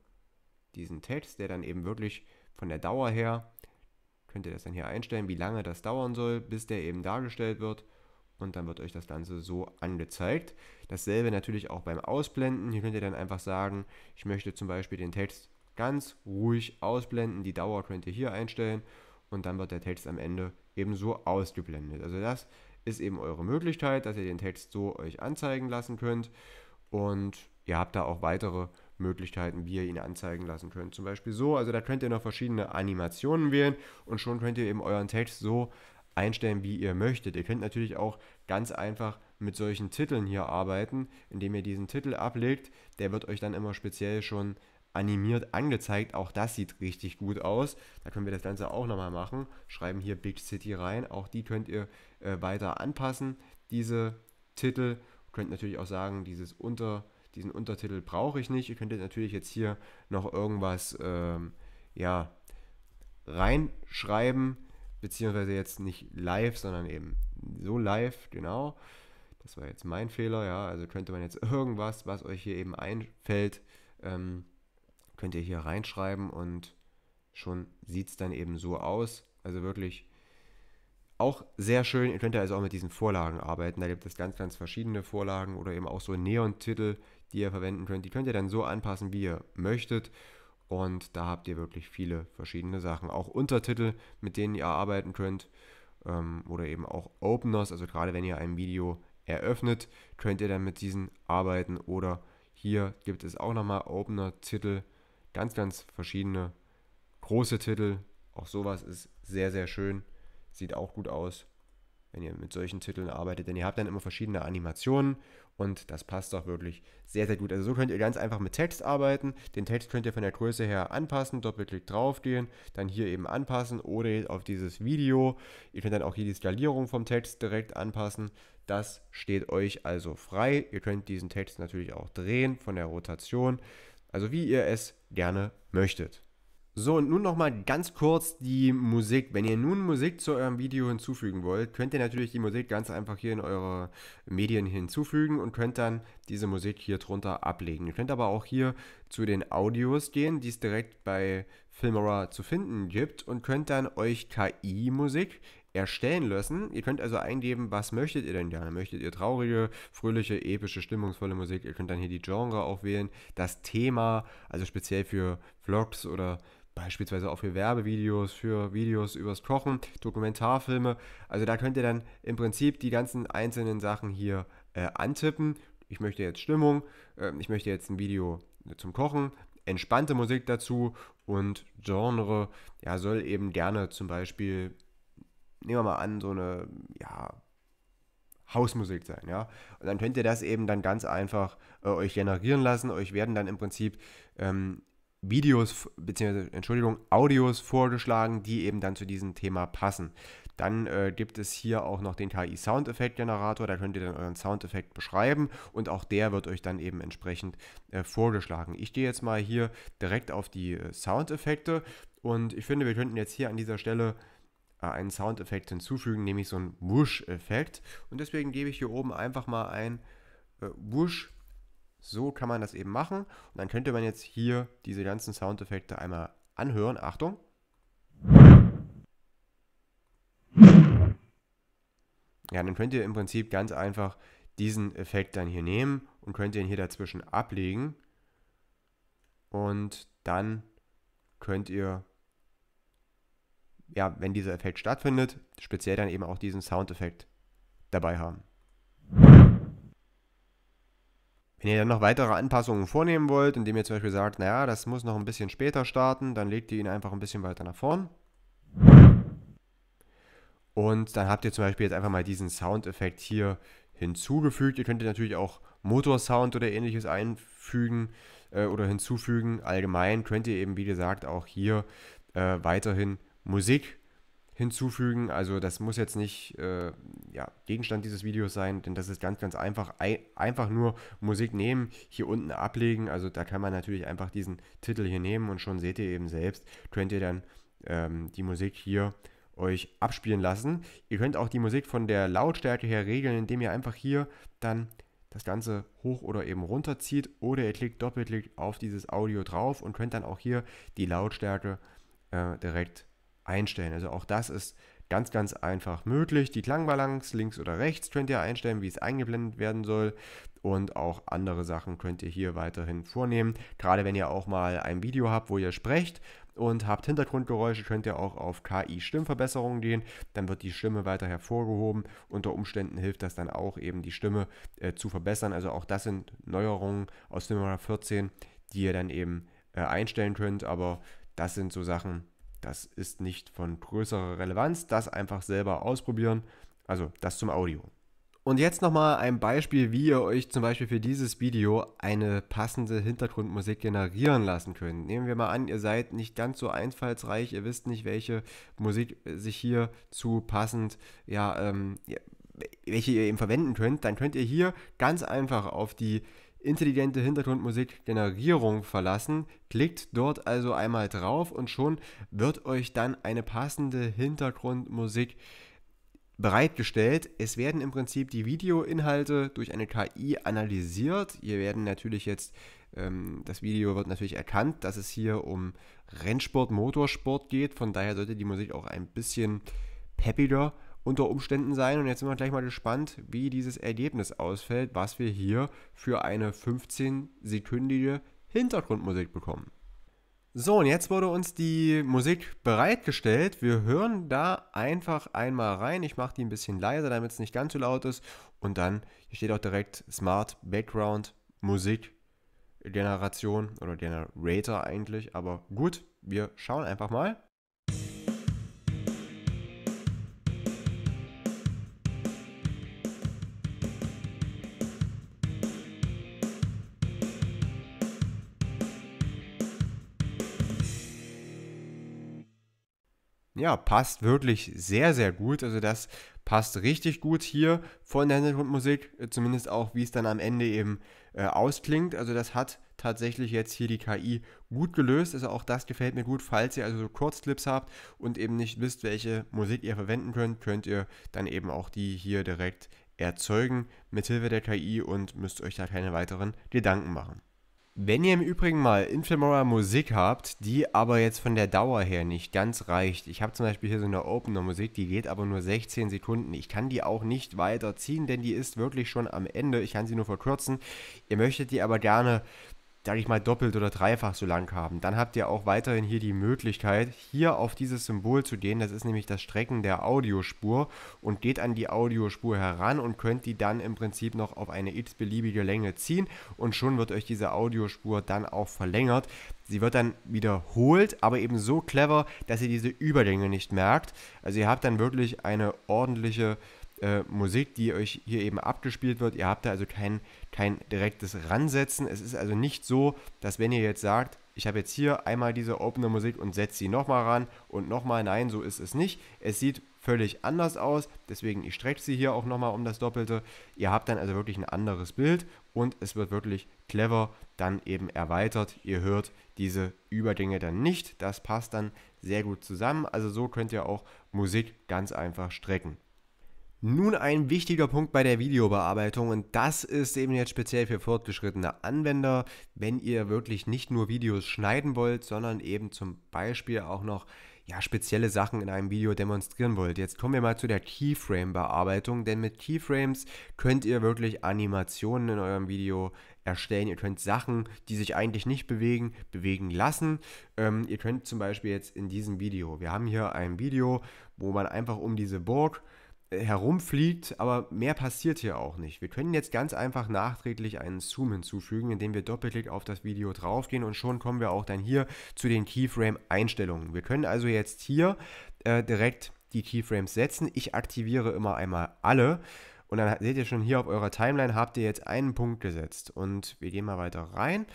S1: diesen Text, der dann eben wirklich von der Dauer her, könnt ihr das dann hier einstellen, wie lange das dauern soll, bis der eben dargestellt wird und dann wird euch das Ganze so angezeigt. Dasselbe natürlich auch beim Ausblenden. Hier könnt ihr dann einfach sagen, ich möchte zum Beispiel den Text ganz ruhig ausblenden. Die Dauer könnt ihr hier einstellen und dann wird der Text am Ende eben so ausgeblendet. Also das ist eben eure Möglichkeit, dass ihr den Text so euch anzeigen lassen könnt und ihr habt da auch weitere Möglichkeiten, wie ihr ihn anzeigen lassen könnt. Zum Beispiel so, also da könnt ihr noch verschiedene Animationen wählen und schon könnt ihr eben euren Text so einstellen, wie ihr möchtet. Ihr könnt natürlich auch ganz einfach mit solchen Titeln hier arbeiten, indem ihr diesen Titel ablegt. Der wird euch dann immer speziell schon animiert angezeigt. Auch das sieht richtig gut aus. Da können wir das Ganze auch nochmal machen. Schreiben hier Big City rein. Auch die könnt ihr äh, weiter anpassen, diese Titel. Könnt natürlich auch sagen, dieses Unter, diesen Untertitel brauche ich nicht. Ihr könntet natürlich jetzt hier noch irgendwas ähm, ja, reinschreiben beziehungsweise jetzt nicht live, sondern eben so live, genau. Das war jetzt mein Fehler, ja. Also könnte man jetzt irgendwas, was euch hier eben einfällt, ähm, könnt ihr hier reinschreiben und schon sieht es dann eben so aus. Also wirklich auch sehr schön. Ihr könnt also auch mit diesen Vorlagen arbeiten. Da gibt es ganz, ganz verschiedene Vorlagen oder eben auch so Neon-Titel, die ihr verwenden könnt. Die könnt ihr dann so anpassen, wie ihr möchtet. Und da habt ihr wirklich viele verschiedene Sachen. Auch Untertitel, mit denen ihr arbeiten könnt. Ähm, oder eben auch Openers. Also gerade wenn ihr ein Video eröffnet, könnt ihr dann mit diesen arbeiten. Oder hier gibt es auch nochmal Opener-Titel. Ganz, ganz verschiedene große Titel. Auch sowas ist sehr, sehr schön. Sieht auch gut aus, wenn ihr mit solchen Titeln arbeitet. Denn ihr habt dann immer verschiedene Animationen und das passt auch wirklich sehr, sehr gut. Also so könnt ihr ganz einfach mit Text arbeiten. Den Text könnt ihr von der Größe her anpassen. Doppelklick drauf gehen, dann hier eben anpassen oder auf dieses Video. Ihr könnt dann auch hier die Skalierung vom Text direkt anpassen. Das steht euch also frei. Ihr könnt diesen Text natürlich auch drehen von der Rotation. Also wie ihr es gerne möchtet. So, und nun nochmal ganz kurz die Musik. Wenn ihr nun Musik zu eurem Video hinzufügen wollt, könnt ihr natürlich die Musik ganz einfach hier in eure Medien hinzufügen und könnt dann diese Musik hier drunter ablegen. Ihr könnt aber auch hier zu den Audios gehen, die es direkt bei Filmora zu finden gibt und könnt dann euch KI-Musik erstellen lassen. Ihr könnt also eingeben, was möchtet ihr denn gerne? Möchtet ihr traurige, fröhliche, epische, stimmungsvolle Musik? Ihr könnt dann hier die Genre auch wählen, das Thema, also speziell für Vlogs oder Beispielsweise auch für Werbevideos, für Videos übers Kochen, Dokumentarfilme. Also da könnt ihr dann im Prinzip die ganzen einzelnen Sachen hier äh, antippen. Ich möchte jetzt Stimmung, äh, ich möchte jetzt ein Video äh, zum Kochen, entspannte Musik dazu und Genre, ja, soll eben gerne zum Beispiel, nehmen wir mal an, so eine, ja, Hausmusik sein, ja. Und dann könnt ihr das eben dann ganz einfach äh, euch generieren lassen. Euch werden dann im Prinzip ähm, Videos, beziehungsweise, Entschuldigung, Audios vorgeschlagen, die eben dann zu diesem Thema passen. Dann äh, gibt es hier auch noch den KI Sound Soundeffekt Generator, da könnt ihr dann euren Sound Soundeffekt beschreiben und auch der wird euch dann eben entsprechend äh, vorgeschlagen. Ich gehe jetzt mal hier direkt auf die äh, Effekte und ich finde, wir könnten jetzt hier an dieser Stelle äh, einen Sound Effekt hinzufügen, nämlich so einen Wusch-Effekt und deswegen gebe ich hier oben einfach mal ein äh, Wusch so kann man das eben machen. Und dann könnte man jetzt hier diese ganzen Soundeffekte einmal anhören. Achtung. Ja, dann könnt ihr im Prinzip ganz einfach diesen Effekt dann hier nehmen und könnt ihn hier dazwischen ablegen. Und dann könnt ihr, ja, wenn dieser Effekt stattfindet, speziell dann eben auch diesen Soundeffekt dabei haben. Wenn ihr dann noch weitere Anpassungen vornehmen wollt, indem ihr zum Beispiel sagt, naja, das muss noch ein bisschen später starten, dann legt ihr ihn einfach ein bisschen weiter nach vorn. Und dann habt ihr zum Beispiel jetzt einfach mal diesen Soundeffekt hier hinzugefügt. Ihr könnt natürlich auch Motorsound oder ähnliches einfügen äh, oder hinzufügen. Allgemein könnt ihr eben, wie gesagt, auch hier äh, weiterhin Musik hinzufügen. Also das muss jetzt nicht äh, ja, Gegenstand dieses Videos sein, denn das ist ganz, ganz einfach. Ei einfach nur Musik nehmen, hier unten ablegen. Also da kann man natürlich einfach diesen Titel hier nehmen und schon seht ihr eben selbst, könnt ihr dann ähm, die Musik hier euch abspielen lassen. Ihr könnt auch die Musik von der Lautstärke her regeln, indem ihr einfach hier dann das Ganze hoch oder eben runter zieht oder ihr klickt doppelklick auf dieses Audio drauf und könnt dann auch hier die Lautstärke äh, direkt einstellen. Also auch das ist ganz, ganz einfach möglich. Die Klangbalance links oder rechts könnt ihr einstellen, wie es eingeblendet werden soll. Und auch andere Sachen könnt ihr hier weiterhin vornehmen. Gerade wenn ihr auch mal ein Video habt, wo ihr sprecht und habt Hintergrundgeräusche, könnt ihr auch auf ki stimmverbesserungen gehen. Dann wird die Stimme weiter hervorgehoben. Unter Umständen hilft das dann auch eben die Stimme äh, zu verbessern. Also auch das sind Neuerungen aus Nummer 14, die ihr dann eben äh, einstellen könnt. Aber das sind so Sachen, die das ist nicht von größerer Relevanz. Das einfach selber ausprobieren. Also das zum Audio. Und jetzt nochmal ein Beispiel, wie ihr euch zum Beispiel für dieses Video eine passende Hintergrundmusik generieren lassen könnt. Nehmen wir mal an, ihr seid nicht ganz so einfallsreich, ihr wisst nicht, welche Musik sich hier zu passend, ja, ähm, welche ihr eben verwenden könnt. Dann könnt ihr hier ganz einfach auf die intelligente Hintergrundmusikgenerierung verlassen. Klickt dort also einmal drauf und schon wird euch dann eine passende Hintergrundmusik bereitgestellt. Es werden im Prinzip die Videoinhalte durch eine KI analysiert. Ihr werden natürlich jetzt, ähm, das Video wird natürlich erkannt, dass es hier um Rennsport, Motorsport geht. Von daher sollte die Musik auch ein bisschen peppiger unter Umständen sein. Und jetzt sind wir gleich mal gespannt, wie dieses Ergebnis ausfällt, was wir hier für eine 15-sekündige Hintergrundmusik bekommen. So, und jetzt wurde uns die Musik bereitgestellt. Wir hören da einfach einmal rein. Ich mache die ein bisschen leiser, damit es nicht ganz so laut ist. Und dann, hier steht auch direkt Smart Background Musik Generation oder Generator eigentlich. Aber gut, wir schauen einfach mal. ja, passt wirklich sehr, sehr gut. Also das passt richtig gut hier von der Hintergrundmusik, äh, zumindest auch wie es dann am Ende eben äh, ausklingt. Also das hat tatsächlich jetzt hier die KI gut gelöst. Also auch das gefällt mir gut. Falls ihr also so Kurzclips habt und eben nicht wisst, welche Musik ihr verwenden könnt, könnt ihr dann eben auch die hier direkt erzeugen mithilfe der KI und müsst euch da keine weiteren Gedanken machen. Wenn ihr im Übrigen mal Inflamora Musik habt, die aber jetzt von der Dauer her nicht ganz reicht. Ich habe zum Beispiel hier so eine Opener Musik, die geht aber nur 16 Sekunden. Ich kann die auch nicht weiterziehen, denn die ist wirklich schon am Ende. Ich kann sie nur verkürzen. Ihr möchtet die aber gerne sage ich mal, doppelt oder dreifach so lang haben. Dann habt ihr auch weiterhin hier die Möglichkeit, hier auf dieses Symbol zu gehen. Das ist nämlich das Strecken der Audiospur und geht an die Audiospur heran und könnt die dann im Prinzip noch auf eine x-beliebige Länge ziehen und schon wird euch diese Audiospur dann auch verlängert. Sie wird dann wiederholt, aber eben so clever, dass ihr diese Überlänge nicht merkt. Also ihr habt dann wirklich eine ordentliche äh, äh, Musik, die euch hier eben abgespielt wird. Ihr habt da also kein, kein direktes Ransetzen. Es ist also nicht so, dass wenn ihr jetzt sagt, ich habe jetzt hier einmal diese Opener-Musik und setze sie nochmal ran und nochmal, nein, so ist es nicht. Es sieht völlig anders aus, deswegen ich strecke sie hier auch nochmal um das Doppelte. Ihr habt dann also wirklich ein anderes Bild und es wird wirklich clever dann eben erweitert. Ihr hört diese Übergänge dann nicht, das passt dann sehr gut zusammen. Also so könnt ihr auch Musik ganz einfach strecken. Nun ein wichtiger Punkt bei der Videobearbeitung und das ist eben jetzt speziell für fortgeschrittene Anwender, wenn ihr wirklich nicht nur Videos schneiden wollt, sondern eben zum Beispiel auch noch ja, spezielle Sachen in einem Video demonstrieren wollt. Jetzt kommen wir mal zu der Keyframe-Bearbeitung, denn mit Keyframes könnt ihr wirklich Animationen in eurem Video erstellen. Ihr könnt Sachen, die sich eigentlich nicht bewegen, bewegen lassen. Ähm, ihr könnt zum Beispiel jetzt in diesem Video, wir haben hier ein Video, wo man einfach um diese Burg herumfliegt, aber mehr passiert hier auch nicht. Wir können jetzt ganz einfach nachträglich einen Zoom hinzufügen, indem wir Doppelklick auf das Video draufgehen und schon kommen wir auch dann hier zu den Keyframe-Einstellungen. Wir können also jetzt hier äh, direkt die Keyframes setzen. Ich aktiviere immer einmal alle und dann seht ihr schon hier auf eurer Timeline habt ihr jetzt einen Punkt gesetzt und wir gehen mal weiter rein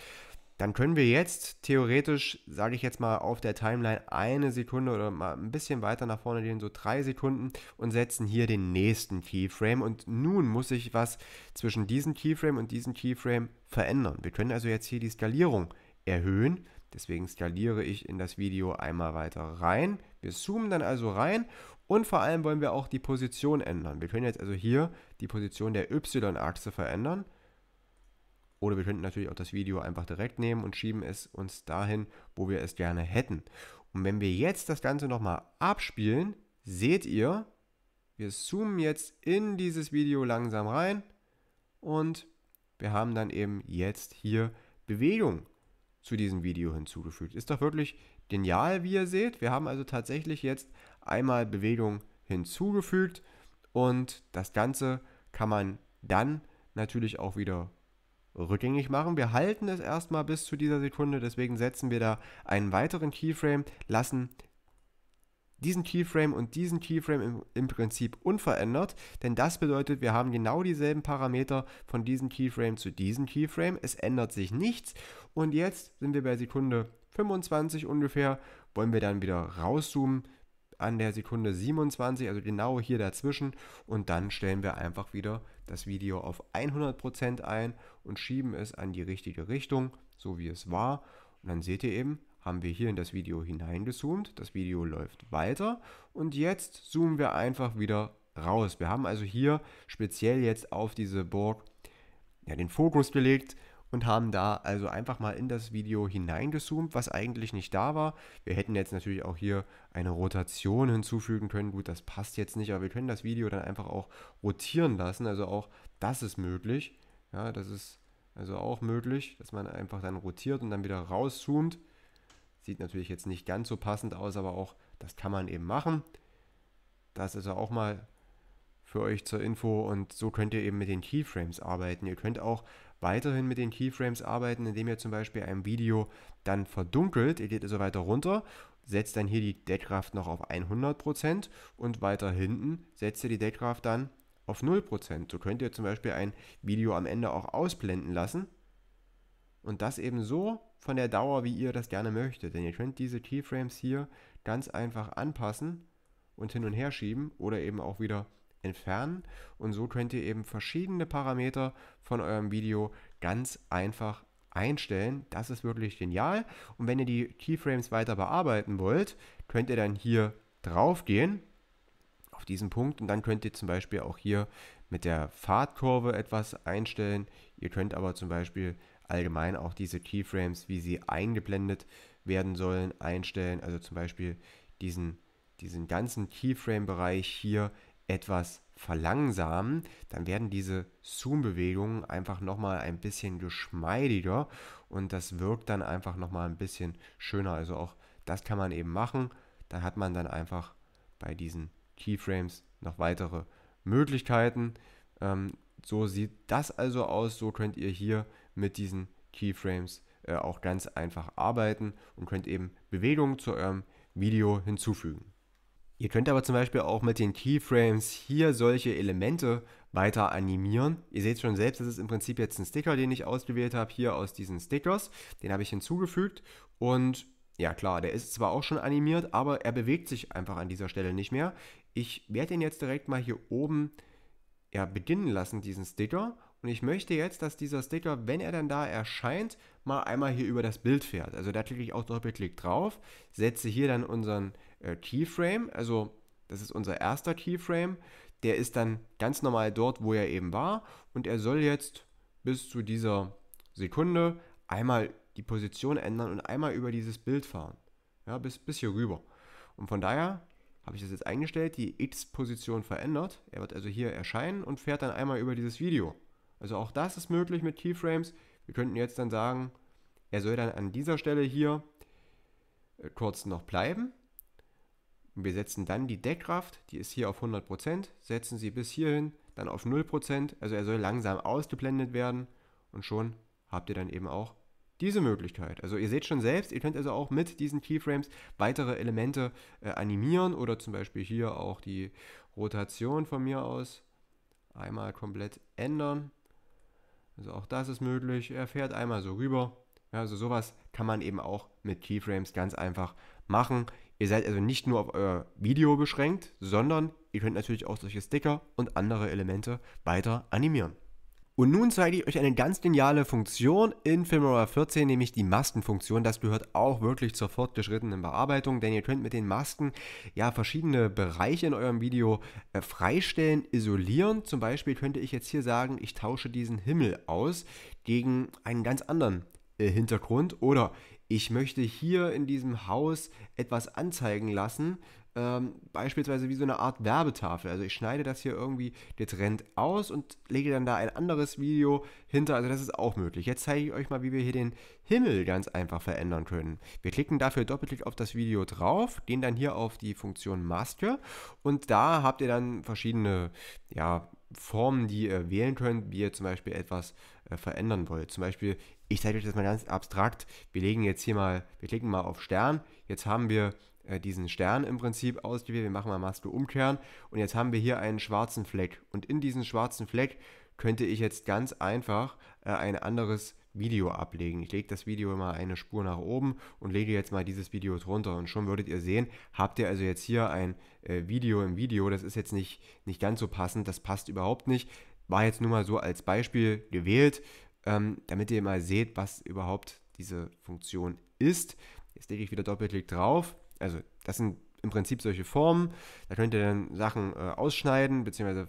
S1: dann können wir jetzt theoretisch, sage ich jetzt mal, auf der Timeline eine Sekunde oder mal ein bisschen weiter nach vorne gehen, so drei Sekunden und setzen hier den nächsten Keyframe. Und nun muss sich was zwischen diesem Keyframe und diesem Keyframe verändern. Wir können also jetzt hier die Skalierung erhöhen. Deswegen skaliere ich in das Video einmal weiter rein. Wir zoomen dann also rein und vor allem wollen wir auch die Position ändern. Wir können jetzt also hier die Position der Y-Achse verändern. Oder wir könnten natürlich auch das Video einfach direkt nehmen und schieben es uns dahin, wo wir es gerne hätten. Und wenn wir jetzt das Ganze nochmal abspielen, seht ihr, wir zoomen jetzt in dieses Video langsam rein und wir haben dann eben jetzt hier Bewegung zu diesem Video hinzugefügt. Ist doch wirklich genial, wie ihr seht. Wir haben also tatsächlich jetzt einmal Bewegung hinzugefügt und das Ganze kann man dann natürlich auch wieder rückgängig machen. Wir halten es erstmal bis zu dieser Sekunde, deswegen setzen wir da einen weiteren Keyframe, lassen diesen Keyframe und diesen Keyframe im, im, Prinzip unverändert, denn das bedeutet, wir haben genau dieselben Parameter von diesem Keyframe zu diesem Keyframe, es ändert sich nichts und jetzt sind wir bei Sekunde 25 ungefähr, wollen wir dann wieder rauszoomen an der Sekunde 27, also genau hier dazwischen und dann stellen wir einfach wieder das Video auf 100% ein und schieben es an die richtige Richtung, so wie es war. Und dann seht ihr eben, haben wir hier in das Video hineingezoomt, das Video läuft weiter und jetzt zoomen wir einfach wieder raus. Wir haben also hier speziell jetzt auf diese Burg ja, den Fokus gelegt und haben da also einfach mal in das Video hineingezoomt, was eigentlich nicht da war. Wir hätten jetzt natürlich auch hier eine Rotation hinzufügen können. Gut, das passt jetzt nicht, aber wir können das Video dann einfach auch rotieren lassen. Also auch das ist möglich. Ja, das ist also auch möglich, dass man einfach dann rotiert und dann wieder rauszoomt. Sieht natürlich jetzt nicht ganz so passend aus, aber auch das kann man eben machen. Das ist auch mal für euch zur Info und so könnt ihr eben mit den Keyframes arbeiten. Ihr könnt auch weiterhin mit den Keyframes arbeiten, indem ihr zum Beispiel ein Video dann verdunkelt. Ihr geht also weiter runter, setzt dann hier die Deckkraft noch auf 100% und weiter hinten setzt ihr die Deckkraft dann auf 0%. So könnt ihr zum Beispiel ein Video am Ende auch ausblenden lassen. Und das eben so von der Dauer, wie ihr das gerne möchtet. Denn ihr könnt diese Keyframes hier ganz einfach anpassen und hin und her schieben oder eben auch wieder entfernen und so könnt ihr eben verschiedene Parameter von eurem Video ganz einfach einstellen. Das ist wirklich genial und wenn ihr die Keyframes weiter bearbeiten wollt, könnt ihr dann hier drauf gehen auf diesen Punkt und dann könnt ihr zum Beispiel auch hier mit der Fahrtkurve etwas einstellen. Ihr könnt aber zum Beispiel allgemein auch diese Keyframes, wie sie eingeblendet werden sollen, einstellen. Also zum Beispiel diesen, diesen ganzen Keyframe-Bereich hier, etwas verlangsamen, dann werden diese Zoom-Bewegungen einfach nochmal ein bisschen geschmeidiger und das wirkt dann einfach nochmal ein bisschen schöner. Also auch das kann man eben machen. Da hat man dann einfach bei diesen Keyframes noch weitere Möglichkeiten. Ähm, so sieht das also aus. So könnt ihr hier mit diesen Keyframes äh, auch ganz einfach arbeiten und könnt eben Bewegungen zu eurem Video hinzufügen. Ihr könnt aber zum Beispiel auch mit den Keyframes hier solche Elemente weiter animieren. Ihr seht schon selbst, das ist im Prinzip jetzt ein Sticker, den ich ausgewählt habe, hier aus diesen Stickers. Den habe ich hinzugefügt und ja klar, der ist zwar auch schon animiert, aber er bewegt sich einfach an dieser Stelle nicht mehr. Ich werde ihn jetzt direkt mal hier oben ja, beginnen lassen, diesen Sticker. Und ich möchte jetzt, dass dieser Sticker, wenn er dann da erscheint, mal einmal hier über das Bild fährt. Also da klicke ich auch Doppelklick drauf, setze hier dann unseren äh, Keyframe. Also das ist unser erster Keyframe. Der ist dann ganz normal dort, wo er eben war. Und er soll jetzt bis zu dieser Sekunde einmal die Position ändern und einmal über dieses Bild fahren. Ja, bis, bis hier rüber. Und von daher habe ich das jetzt eingestellt, die X-Position verändert. Er wird also hier erscheinen und fährt dann einmal über dieses Video. Also auch das ist möglich mit Keyframes. Wir könnten jetzt dann sagen, er soll dann an dieser Stelle hier äh, kurz noch bleiben und wir setzen dann die Deckkraft, die ist hier auf 100%, setzen sie bis hierhin, dann auf 0%. Also er soll langsam ausgeblendet werden und schon habt ihr dann eben auch diese Möglichkeit. Also ihr seht schon selbst, ihr könnt also auch mit diesen Keyframes weitere Elemente äh, animieren oder zum Beispiel hier auch die Rotation von mir aus einmal komplett ändern. Also auch das ist möglich. Er fährt einmal so rüber. Ja, also sowas kann man eben auch mit Keyframes ganz einfach machen. Ihr seid also nicht nur auf euer Video beschränkt, sondern ihr könnt natürlich auch solche Sticker und andere Elemente weiter animieren. Und nun zeige ich euch eine ganz geniale Funktion in Filmora 14, nämlich die Maskenfunktion. Das gehört auch wirklich zur fortgeschrittenen Bearbeitung, denn ihr könnt mit den Masken ja verschiedene Bereiche in eurem Video äh, freistellen, isolieren. Zum Beispiel könnte ich jetzt hier sagen, ich tausche diesen Himmel aus gegen einen ganz anderen äh, Hintergrund oder ich möchte hier in diesem Haus etwas anzeigen lassen, ähm, beispielsweise wie so eine Art Werbetafel. Also ich schneide das hier irgendwie getrennt aus und lege dann da ein anderes Video hinter. Also das ist auch möglich. Jetzt zeige ich euch mal, wie wir hier den Himmel ganz einfach verändern können. Wir klicken dafür doppelklick auf das Video drauf, gehen dann hier auf die Funktion Maske und da habt ihr dann verschiedene ja, Formen, die ihr wählen könnt, wie ihr zum Beispiel etwas äh, verändern wollt. Zum Beispiel, ich zeige euch das mal ganz abstrakt. Wir legen jetzt hier mal, wir klicken mal auf Stern. Jetzt haben wir äh, diesen Stern im Prinzip ausgewählt. Wir machen mal Maske umkehren und jetzt haben wir hier einen schwarzen Fleck. Und in diesen schwarzen Fleck könnte ich jetzt ganz einfach äh, ein anderes Video ablegen. Ich lege das Video mal eine Spur nach oben und lege jetzt mal dieses Video drunter und schon würdet ihr sehen, habt ihr also jetzt hier ein äh, Video im Video, das ist jetzt nicht, nicht ganz so passend, das passt überhaupt nicht. War jetzt nur mal so als Beispiel gewählt, ähm, damit ihr mal seht, was überhaupt diese Funktion ist. Jetzt lege ich wieder Doppelklick drauf. Also das sind im Prinzip solche Formen. Da könnt ihr dann Sachen äh, ausschneiden, beziehungsweise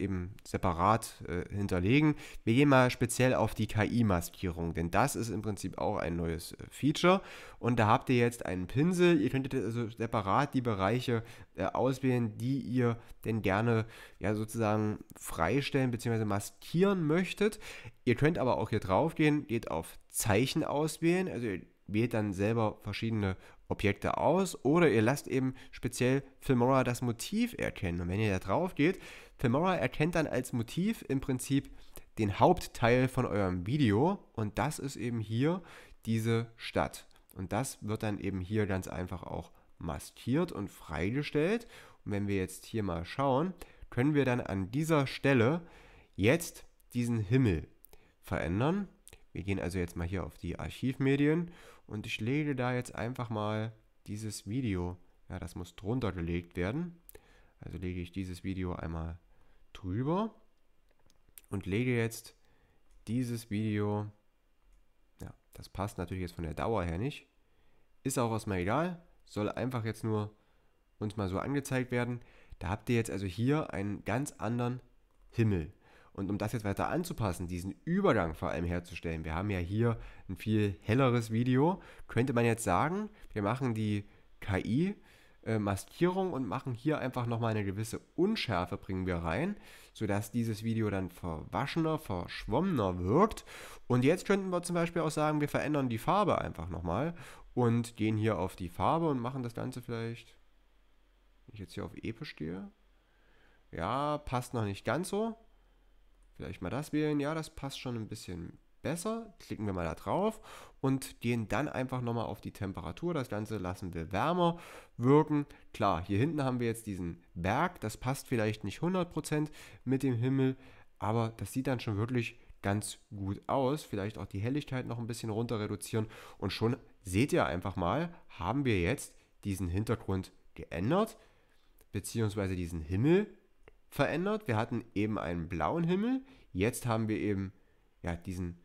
S1: eben separat äh, hinterlegen. Wir gehen mal speziell auf die KI-Maskierung, denn das ist im Prinzip auch ein neues äh, Feature. Und da habt ihr jetzt einen Pinsel. Ihr könntet also separat die Bereiche äh, auswählen, die ihr denn gerne ja sozusagen freistellen bzw. maskieren möchtet. Ihr könnt aber auch hier drauf gehen, geht auf Zeichen auswählen. Also ihr wählt dann selber verschiedene Objekte aus oder ihr lasst eben speziell Filmora das Motiv erkennen. Und wenn ihr da drauf geht, Filmora erkennt dann als Motiv im Prinzip den Hauptteil von eurem Video und das ist eben hier diese Stadt. Und das wird dann eben hier ganz einfach auch maskiert und freigestellt. Und wenn wir jetzt hier mal schauen, können wir dann an dieser Stelle jetzt diesen Himmel verändern. Wir gehen also jetzt mal hier auf die Archivmedien und ich lege da jetzt einfach mal dieses Video. Ja, das muss drunter gelegt werden. Also lege ich dieses Video einmal drüber und lege jetzt dieses Video. Ja, das passt natürlich jetzt von der Dauer her nicht. Ist auch erstmal egal. Soll einfach jetzt nur uns mal so angezeigt werden. Da habt ihr jetzt also hier einen ganz anderen Himmel. Und um das jetzt weiter anzupassen, diesen Übergang vor allem herzustellen, wir haben ja hier ein viel helleres Video, könnte man jetzt sagen, wir machen die KI äh, Maskierung und machen hier einfach nochmal eine gewisse Unschärfe bringen wir rein, sodass dieses Video dann verwaschener, verschwommener wirkt. Und jetzt könnten wir zum Beispiel auch sagen, wir verändern die Farbe einfach nochmal und gehen hier auf die Farbe und machen das Ganze vielleicht, wenn ich jetzt hier auf episch gehe, ja, passt noch nicht ganz so. Vielleicht mal das wählen. Ja, das passt schon ein bisschen besser. Klicken wir mal da drauf und gehen dann einfach nochmal auf die Temperatur. Das Ganze lassen wir wärmer wirken. Klar, hier hinten haben wir jetzt diesen Berg. Das passt vielleicht nicht 100% mit dem Himmel, aber das sieht dann schon wirklich ganz gut aus. Vielleicht auch die Helligkeit noch ein bisschen runter reduzieren. Und schon seht ihr einfach mal, haben wir jetzt diesen Hintergrund geändert, beziehungsweise diesen Himmel verändert. Wir hatten eben einen blauen Himmel. Jetzt haben wir eben ja, diesen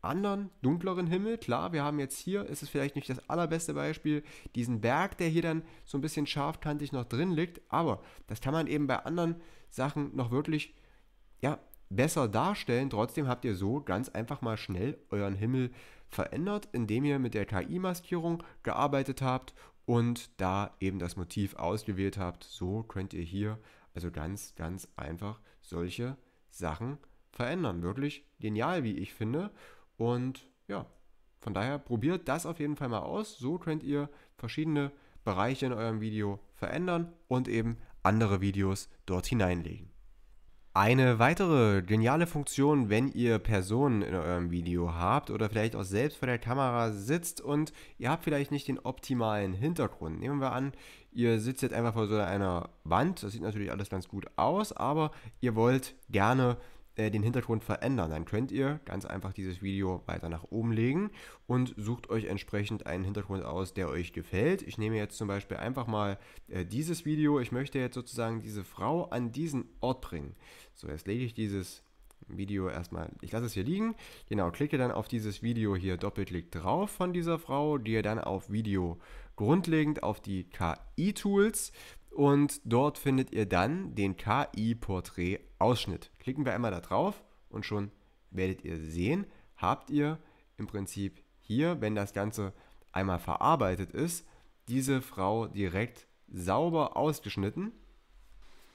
S1: anderen, dunkleren Himmel. Klar, wir haben jetzt hier, ist es vielleicht nicht das allerbeste Beispiel, diesen Berg, der hier dann so ein bisschen scharfkantig noch drin liegt. Aber das kann man eben bei anderen Sachen noch wirklich ja, besser darstellen. Trotzdem habt ihr so ganz einfach mal schnell euren Himmel verändert, indem ihr mit der KI-Maskierung gearbeitet habt und da eben das Motiv ausgewählt habt. So könnt ihr hier also ganz, ganz einfach solche Sachen verändern. Wirklich genial, wie ich finde. Und ja, von daher probiert das auf jeden Fall mal aus. So könnt ihr verschiedene Bereiche in eurem Video verändern und eben andere Videos dort hineinlegen. Eine weitere geniale Funktion, wenn ihr Personen in eurem Video habt oder vielleicht auch selbst vor der Kamera sitzt und ihr habt vielleicht nicht den optimalen Hintergrund. Nehmen wir an, ihr sitzt jetzt einfach vor so einer Wand, das sieht natürlich alles ganz gut aus, aber ihr wollt gerne äh, den Hintergrund verändern, dann könnt ihr ganz einfach dieses Video weiter nach oben legen und sucht euch entsprechend einen Hintergrund aus, der euch gefällt. Ich nehme jetzt zum Beispiel einfach mal äh, dieses Video. Ich möchte jetzt sozusagen diese Frau an diesen Ort bringen. So, jetzt lege ich dieses Video erstmal, ich lasse es hier liegen. Genau, klicke dann auf dieses Video hier Doppelklick drauf von dieser Frau, die ihr dann auf Video grundlegend auf die KI-Tools und dort findet ihr dann den KI-Porträt-Ausschnitt. Klicken wir einmal da drauf und schon werdet ihr sehen, habt ihr im Prinzip hier, wenn das Ganze einmal verarbeitet ist, diese Frau direkt sauber ausgeschnitten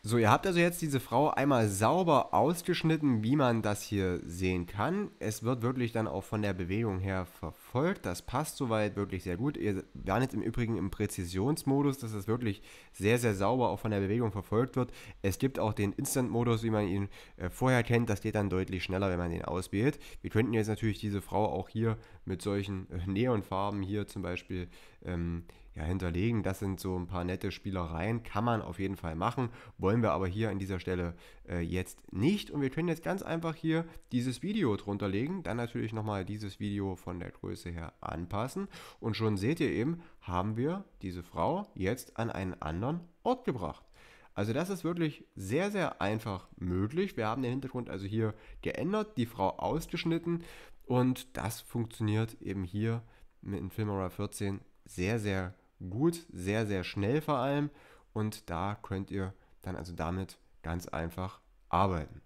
S1: so, ihr habt also jetzt diese Frau einmal sauber ausgeschnitten, wie man das hier sehen kann. Es wird wirklich dann auch von der Bewegung her verfolgt. Das passt soweit wirklich sehr gut. Ihr waren jetzt im Übrigen im Präzisionsmodus, dass es wirklich sehr, sehr sauber auch von der Bewegung verfolgt wird. Es gibt auch den Instant-Modus, wie man ihn äh, vorher kennt. Das geht dann deutlich schneller, wenn man den auswählt. Wir könnten jetzt natürlich diese Frau auch hier mit solchen äh, Neonfarben hier zum Beispiel ähm, ja, hinterlegen. Das sind so ein paar nette Spielereien, kann man auf jeden Fall machen, wollen wir aber hier an dieser Stelle äh, jetzt nicht. Und wir können jetzt ganz einfach hier dieses Video drunter legen, dann natürlich nochmal dieses Video von der Größe her anpassen und schon seht ihr eben, haben wir diese Frau jetzt an einen anderen Ort gebracht. Also das ist wirklich sehr, sehr einfach möglich. Wir haben den Hintergrund also hier geändert, die Frau ausgeschnitten und das funktioniert eben hier in Filmora 14 sehr, sehr gut gut, sehr, sehr schnell vor allem. Und da könnt ihr dann also damit ganz einfach arbeiten.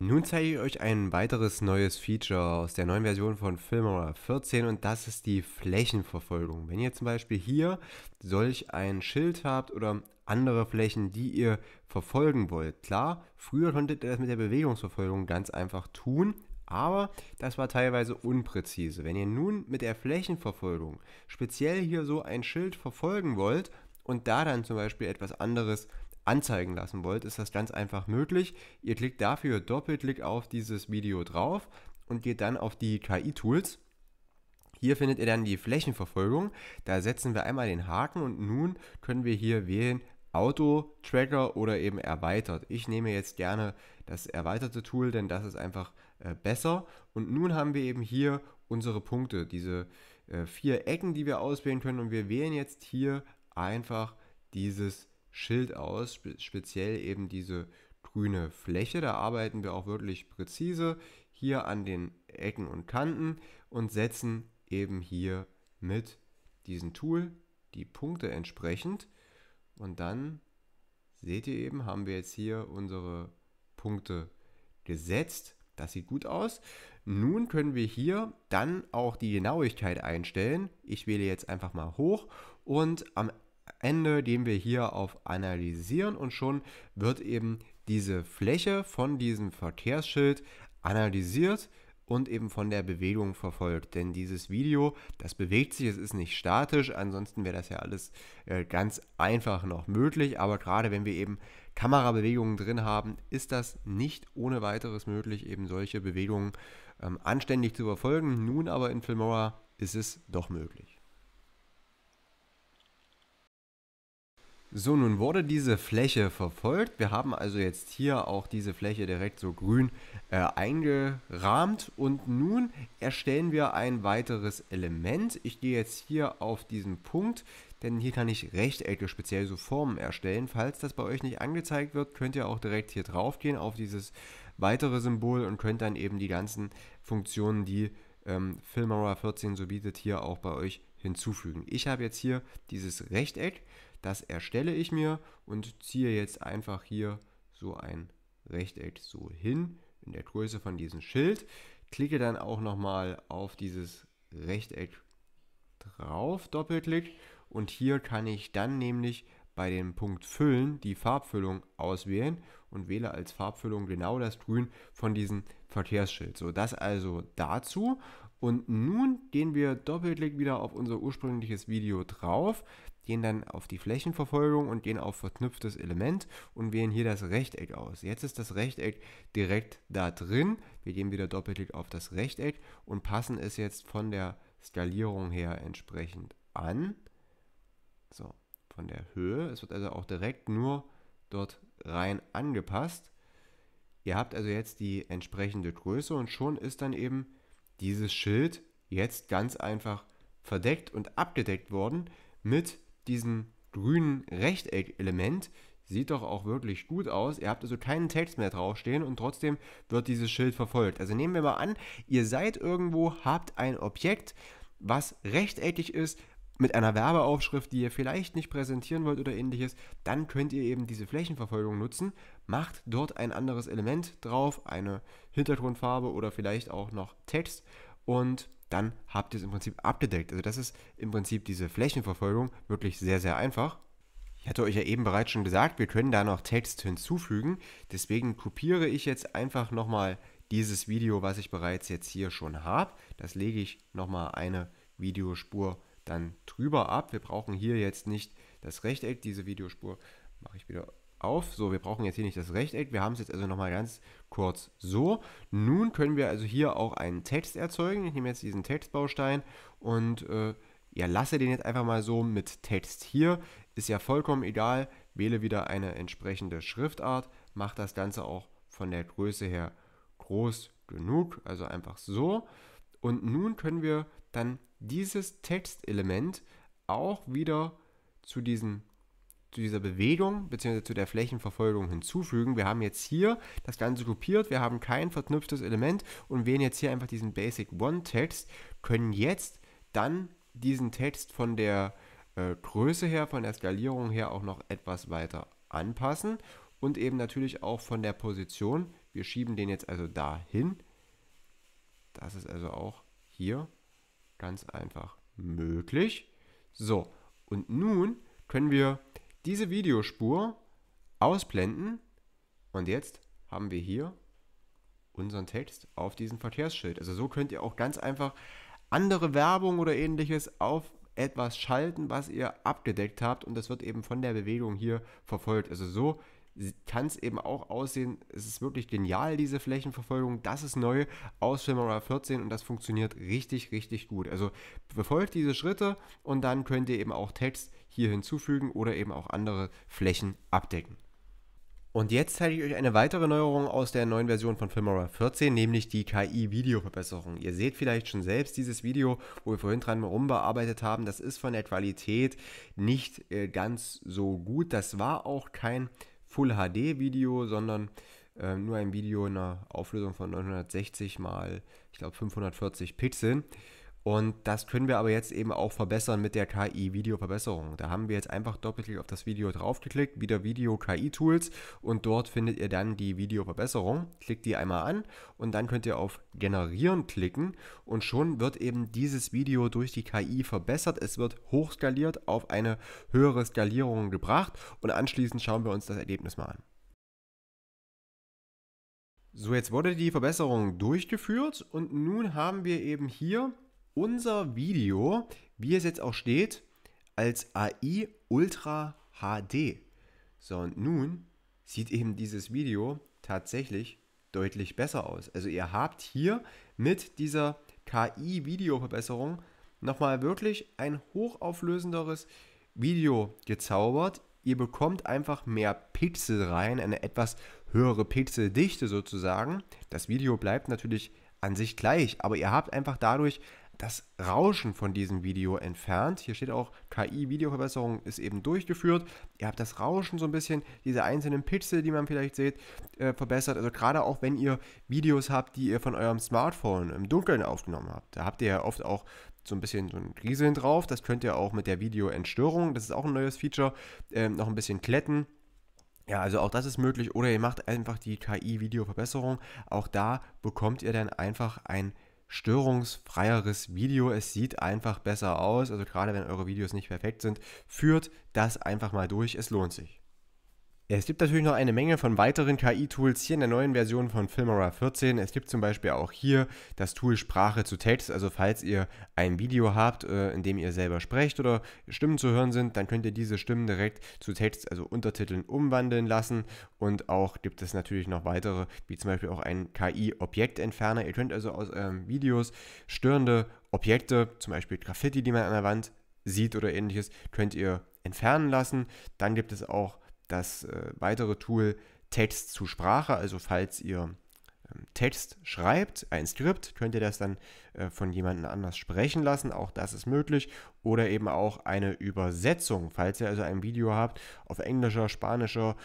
S1: Nun zeige ich euch ein weiteres neues Feature aus der neuen Version von Filmora 14 und das ist die Flächenverfolgung. Wenn ihr zum Beispiel hier solch ein Schild habt oder andere Flächen, die ihr verfolgen wollt. Klar, früher konntet ihr das mit der Bewegungsverfolgung ganz einfach tun, aber das war teilweise unpräzise. Wenn ihr nun mit der Flächenverfolgung speziell hier so ein Schild verfolgen wollt und da dann zum Beispiel etwas anderes anzeigen lassen wollt, ist das ganz einfach möglich. Ihr klickt dafür Doppelklick auf dieses Video drauf und geht dann auf die KI-Tools. Hier findet ihr dann die Flächenverfolgung. Da setzen wir einmal den Haken und nun können wir hier wählen Auto, Tracker oder eben erweitert. Ich nehme jetzt gerne das erweiterte Tool, denn das ist einfach äh, besser. Und nun haben wir eben hier unsere Punkte, diese äh, vier Ecken, die wir auswählen können. Und wir wählen jetzt hier einfach dieses Schild aus, spe speziell eben diese grüne Fläche. Da arbeiten wir auch wirklich präzise hier an den Ecken und Kanten und setzen eben hier mit diesem Tool die Punkte entsprechend. Und dann seht ihr eben, haben wir jetzt hier unsere Punkte gesetzt. Das sieht gut aus. Nun können wir hier dann auch die Genauigkeit einstellen. Ich wähle jetzt einfach mal hoch und am Ende gehen wir hier auf Analysieren und schon wird eben diese Fläche von diesem Verkehrsschild analysiert und eben von der Bewegung verfolgt. Denn dieses Video, das bewegt sich, es ist nicht statisch, ansonsten wäre das ja alles äh, ganz einfach noch möglich. Aber gerade wenn wir eben Kamerabewegungen drin haben, ist das nicht ohne weiteres möglich, eben solche Bewegungen ähm, anständig zu verfolgen. Nun aber in Filmora ist es doch möglich. So, nun wurde diese Fläche verfolgt. Wir haben also jetzt hier auch diese Fläche direkt so grün äh, eingerahmt. Und nun erstellen wir ein weiteres Element. Ich gehe jetzt hier auf diesen Punkt, denn hier kann ich Rechtecke, speziell so Formen erstellen. Falls das bei euch nicht angezeigt wird, könnt ihr auch direkt hier drauf gehen auf dieses weitere Symbol und könnt dann eben die ganzen Funktionen, die ähm, Filmora 14 so bietet, hier auch bei euch hinzufügen. Ich habe jetzt hier dieses Rechteck, das erstelle ich mir und ziehe jetzt einfach hier so ein Rechteck so hin in der Größe von diesem Schild. Klicke dann auch nochmal auf dieses Rechteck drauf, Doppelklick und hier kann ich dann nämlich bei dem Punkt Füllen die Farbfüllung auswählen und wähle als Farbfüllung genau das Grün von diesem Verkehrsschild. So, das also dazu. Und nun gehen wir Doppelklick wieder auf unser ursprüngliches Video drauf, gehen dann auf die Flächenverfolgung und gehen auf verknüpftes Element und wählen hier das Rechteck aus. Jetzt ist das Rechteck direkt da drin. Wir gehen wieder Doppelklick auf das Rechteck und passen es jetzt von der Skalierung her entsprechend an. So, von der Höhe. Es wird also auch direkt nur dort rein angepasst. Ihr habt also jetzt die entsprechende Größe und schon ist dann eben dieses Schild jetzt ganz einfach verdeckt und abgedeckt worden mit diesem grünen Rechteckelement. Sieht doch auch wirklich gut aus. Ihr habt also keinen Text mehr draufstehen und trotzdem wird dieses Schild verfolgt. Also nehmen wir mal an, ihr seid irgendwo, habt ein Objekt, was rechteckig ist, mit einer Werbeaufschrift, die ihr vielleicht nicht präsentieren wollt oder ähnliches, dann könnt ihr eben diese Flächenverfolgung nutzen. Macht dort ein anderes Element drauf, eine Hintergrundfarbe oder vielleicht auch noch Text und dann habt ihr es im Prinzip abgedeckt. Also das ist im Prinzip diese Flächenverfolgung wirklich sehr, sehr einfach. Ich hatte euch ja eben bereits schon gesagt, wir können da noch Text hinzufügen. Deswegen kopiere ich jetzt einfach nochmal dieses Video, was ich bereits jetzt hier schon habe. Das lege ich nochmal eine Videospur dann drüber ab. Wir brauchen hier jetzt nicht das Rechteck, diese Videospur mache ich wieder auf. So, wir brauchen jetzt hier nicht das Rechteck, wir haben es jetzt also nochmal ganz kurz so. Nun können wir also hier auch einen Text erzeugen. Ich nehme jetzt diesen Textbaustein und äh, ja, lasse den jetzt einfach mal so mit Text hier. Ist ja vollkommen egal, wähle wieder eine entsprechende Schriftart, mache das Ganze auch von der Größe her groß genug, also einfach so. Und nun können wir dann dieses Textelement auch wieder zu, diesen, zu dieser Bewegung bzw. zu der Flächenverfolgung hinzufügen. Wir haben jetzt hier das Ganze kopiert, wir haben kein verknüpftes Element und wählen jetzt hier einfach diesen Basic One Text, können jetzt dann diesen Text von der äh, Größe her, von der Skalierung her auch noch etwas weiter anpassen und eben natürlich auch von der Position. Wir schieben den jetzt also dahin. Das ist also auch hier Ganz einfach möglich. So, und nun können wir diese Videospur ausblenden. Und jetzt haben wir hier unseren Text auf diesem Verkehrsschild. Also so könnt ihr auch ganz einfach andere Werbung oder ähnliches auf etwas schalten, was ihr abgedeckt habt und das wird eben von der Bewegung hier verfolgt. Also so kann es eben auch aussehen, es ist wirklich genial, diese Flächenverfolgung. Das ist neu aus Filmora 14 und das funktioniert richtig, richtig gut. Also befolgt diese Schritte und dann könnt ihr eben auch Text hier hinzufügen oder eben auch andere Flächen abdecken. Und jetzt zeige ich euch eine weitere Neuerung aus der neuen Version von Filmora 14, nämlich die KI-Videoverbesserung. Ihr seht vielleicht schon selbst dieses Video, wo wir vorhin dran rumbearbeitet haben. Das ist von der Qualität nicht äh, ganz so gut. Das war auch kein Full HD Video, sondern äh, nur ein Video in einer Auflösung von 960 mal, ich glaube, 540 Pixeln. Und das können wir aber jetzt eben auch verbessern mit der KI-Video-Verbesserung. Da haben wir jetzt einfach doppelklick auf das Video draufgeklickt, wieder Video-KI-Tools und dort findet ihr dann die Video-Verbesserung. Klickt die einmal an und dann könnt ihr auf Generieren klicken und schon wird eben dieses Video durch die KI verbessert. Es wird hochskaliert auf eine höhere Skalierung gebracht und anschließend schauen wir uns das Ergebnis mal an. So, jetzt wurde die Verbesserung durchgeführt und nun haben wir eben hier unser Video, wie es jetzt auch steht, als AI Ultra HD. So, und nun sieht eben dieses Video tatsächlich deutlich besser aus. Also ihr habt hier mit dieser KI-Videoverbesserung nochmal wirklich ein hochauflösenderes Video gezaubert. Ihr bekommt einfach mehr Pixel rein, eine etwas höhere Pixeldichte sozusagen. Das Video bleibt natürlich an sich gleich, aber ihr habt einfach dadurch das Rauschen von diesem Video entfernt. Hier steht auch, KI-Videoverbesserung ist eben durchgeführt. Ihr habt das Rauschen so ein bisschen, diese einzelnen Pixel, die man vielleicht seht, äh, verbessert. Also gerade auch, wenn ihr Videos habt, die ihr von eurem Smartphone im Dunkeln aufgenommen habt. Da habt ihr ja oft auch so ein bisschen so ein Rieseln drauf. Das könnt ihr auch mit der Videoentstörung, das ist auch ein neues Feature, ähm, noch ein bisschen kletten. Ja, also auch das ist möglich. Oder ihr macht einfach die KI-Videoverbesserung. Auch da bekommt ihr dann einfach ein störungsfreieres Video. Es sieht einfach besser aus. Also gerade wenn eure Videos nicht perfekt sind, führt das einfach mal durch. Es lohnt sich. Es gibt natürlich noch eine Menge von weiteren KI-Tools hier in der neuen Version von Filmora 14. Es gibt zum Beispiel auch hier das Tool Sprache zu Text. Also falls ihr ein Video habt, äh, in dem ihr selber sprecht oder Stimmen zu hören sind, dann könnt ihr diese Stimmen direkt zu Text, also Untertiteln umwandeln lassen. Und auch gibt es natürlich noch weitere, wie zum Beispiel auch einen KI-Objektentferner. Ihr könnt also aus euren Videos störende Objekte, zum Beispiel Graffiti, die man an der Wand sieht oder ähnliches, könnt ihr entfernen lassen. Dann gibt es auch das äh, weitere Tool Text zu Sprache. Also falls ihr ähm, Text schreibt, ein Skript, könnt ihr das dann äh, von jemandem anders sprechen lassen. Auch das ist möglich. Oder eben auch eine Übersetzung. Falls ihr also ein Video habt auf englischer, spanischer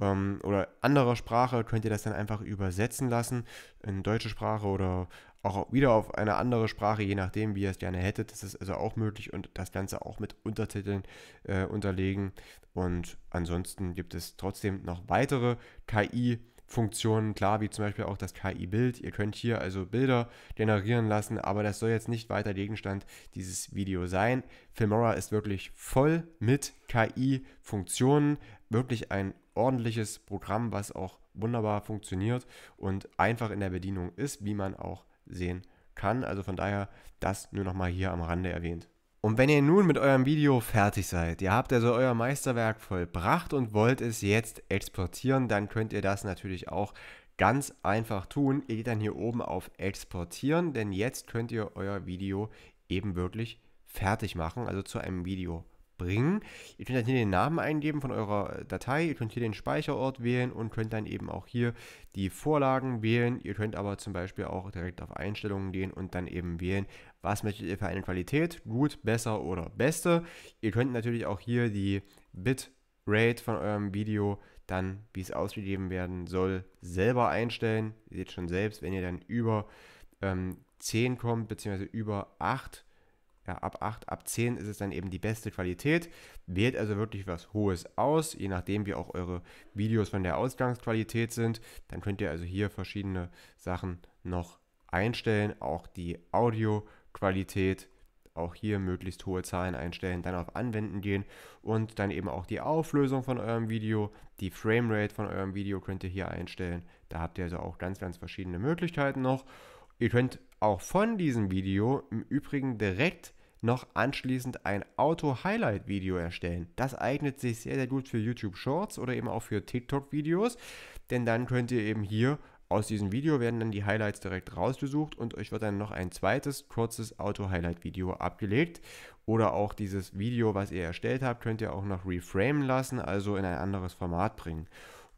S1: ähm, oder anderer Sprache, könnt ihr das dann einfach übersetzen lassen in deutsche Sprache oder auch wieder auf eine andere Sprache, je nachdem, wie ihr es gerne hättet. Das ist also auch möglich und das Ganze auch mit Untertiteln äh, unterlegen. Und ansonsten gibt es trotzdem noch weitere KI. Funktionen, klar, wie zum Beispiel auch das KI-Bild. Ihr könnt hier also Bilder generieren lassen, aber das soll jetzt nicht weiter Gegenstand dieses Video sein. Filmora ist wirklich voll mit KI-Funktionen, wirklich ein ordentliches Programm, was auch wunderbar funktioniert und einfach in der Bedienung ist, wie man auch sehen kann. Also von daher das nur nochmal hier am Rande erwähnt. Und wenn ihr nun mit eurem Video fertig seid, ihr habt also euer Meisterwerk vollbracht und wollt es jetzt exportieren, dann könnt ihr das natürlich auch ganz einfach tun. Ihr geht dann hier oben auf Exportieren, denn jetzt könnt ihr euer Video eben wirklich fertig machen, also zu einem Video bringen. Ihr könnt dann hier den Namen eingeben von eurer äh, Datei, ihr könnt hier den Speicherort wählen und könnt dann eben auch hier die Vorlagen wählen. Ihr könnt aber zum Beispiel auch direkt auf Einstellungen gehen und dann eben wählen, was möchtet ihr für eine Qualität, gut, besser oder beste. Ihr könnt natürlich auch hier die Bitrate von eurem Video dann, wie es ausgegeben werden soll, selber einstellen. Ihr seht schon selbst, wenn ihr dann über ähm, 10 kommt, beziehungsweise über 8, ja, ab 8, ab 10 ist es dann eben die beste Qualität. Wählt also wirklich was Hohes aus, je nachdem wie auch eure Videos von der Ausgangsqualität sind. Dann könnt ihr also hier verschiedene Sachen noch einstellen, auch die Audioqualität. Auch hier möglichst hohe Zahlen einstellen, dann auf Anwenden gehen und dann eben auch die Auflösung von eurem Video, die Framerate von eurem Video könnt ihr hier einstellen. Da habt ihr also auch ganz, ganz verschiedene Möglichkeiten noch. Ihr könnt auch von diesem Video im Übrigen direkt noch anschließend ein Auto-Highlight-Video erstellen. Das eignet sich sehr, sehr gut für YouTube Shorts oder eben auch für TikTok-Videos, denn dann könnt ihr eben hier aus diesem Video werden dann die Highlights direkt rausgesucht und euch wird dann noch ein zweites kurzes Auto-Highlight-Video abgelegt. Oder auch dieses Video, was ihr erstellt habt, könnt ihr auch noch reframen lassen, also in ein anderes Format bringen.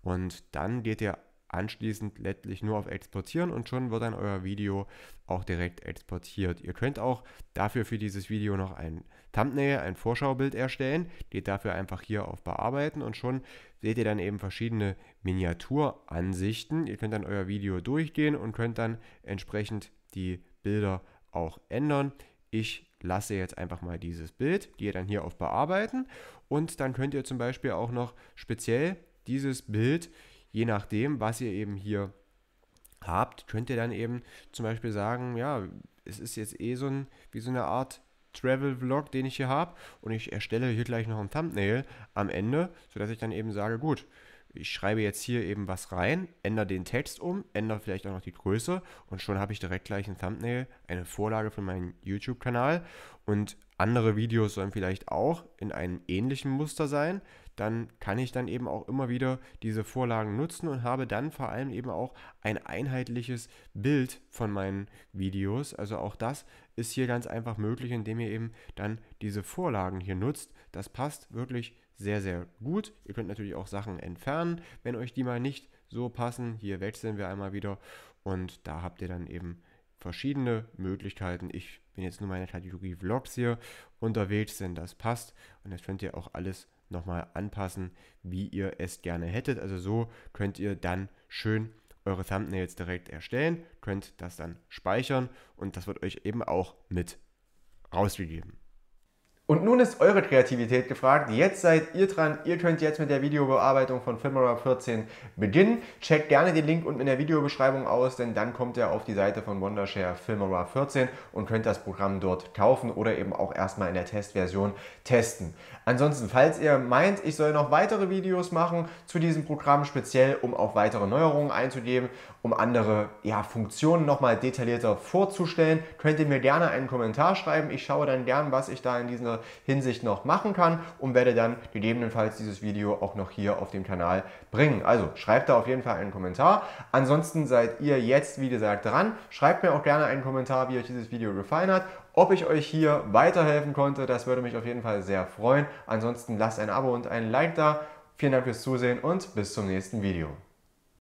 S1: Und dann geht ihr anschließend letztlich nur auf Exportieren und schon wird dann euer Video auch direkt exportiert. Ihr könnt auch dafür für dieses Video noch ein Thumbnail, ein Vorschaubild erstellen, geht dafür einfach hier auf Bearbeiten und schon seht ihr dann eben verschiedene Miniaturansichten. Ihr könnt dann euer Video durchgehen und könnt dann entsprechend die Bilder auch ändern. Ich lasse jetzt einfach mal dieses Bild, gehe dann hier auf Bearbeiten und dann könnt ihr zum Beispiel auch noch speziell dieses Bild je nachdem, was ihr eben hier habt, könnt ihr dann eben zum Beispiel sagen, ja, es ist jetzt eh so ein, wie so eine Art Travel-Vlog, den ich hier habe und ich erstelle hier gleich noch ein Thumbnail am Ende, sodass ich dann eben sage, gut, ich schreibe jetzt hier eben was rein, ändere den Text um, ändere vielleicht auch noch die Größe und schon habe ich direkt gleich ein Thumbnail, eine Vorlage für meinen YouTube-Kanal und andere Videos sollen vielleicht auch in einem ähnlichen Muster sein, dann kann ich dann eben auch immer wieder diese Vorlagen nutzen und habe dann vor allem eben auch ein einheitliches Bild von meinen Videos. Also auch das ist hier ganz einfach möglich, indem ihr eben dann diese Vorlagen hier nutzt. Das passt wirklich sehr, sehr gut. Ihr könnt natürlich auch Sachen entfernen, wenn euch die mal nicht so passen. Hier wechseln wir einmal wieder und da habt ihr dann eben verschiedene Möglichkeiten. Ich bin jetzt nur meine Kategorie Vlogs hier unterwegs, denn das passt. Und jetzt könnt ihr auch alles nochmal anpassen, wie ihr es gerne hättet. Also so könnt ihr dann schön eure Thumbnails direkt erstellen, könnt das dann speichern und das wird euch eben auch mit rausgegeben. Und nun ist eure Kreativität gefragt. Jetzt seid ihr dran. Ihr könnt jetzt mit der Videobearbeitung von Filmora 14 beginnen. Checkt gerne den Link unten in der Videobeschreibung aus, denn dann kommt ihr auf die Seite von Wondershare Filmora 14 und könnt das Programm dort kaufen oder eben auch erstmal in der Testversion testen. Ansonsten, falls ihr meint, ich soll noch weitere Videos machen zu diesem Programm, speziell um auch weitere Neuerungen einzugeben, um andere ja, Funktionen nochmal detaillierter vorzustellen, könnt ihr mir gerne einen Kommentar schreiben. Ich schaue dann gern, was ich da in dieser Hinsicht noch machen kann und werde dann gegebenenfalls dieses Video auch noch hier auf dem Kanal bringen. Also schreibt da auf jeden Fall einen Kommentar. Ansonsten seid ihr jetzt, wie gesagt, dran. Schreibt mir auch gerne einen Kommentar, wie euch dieses Video gefallen hat ob ich euch hier weiterhelfen konnte, das würde mich auf jeden Fall sehr freuen. Ansonsten lasst ein Abo und ein Like da. Vielen Dank fürs Zusehen und bis zum nächsten Video.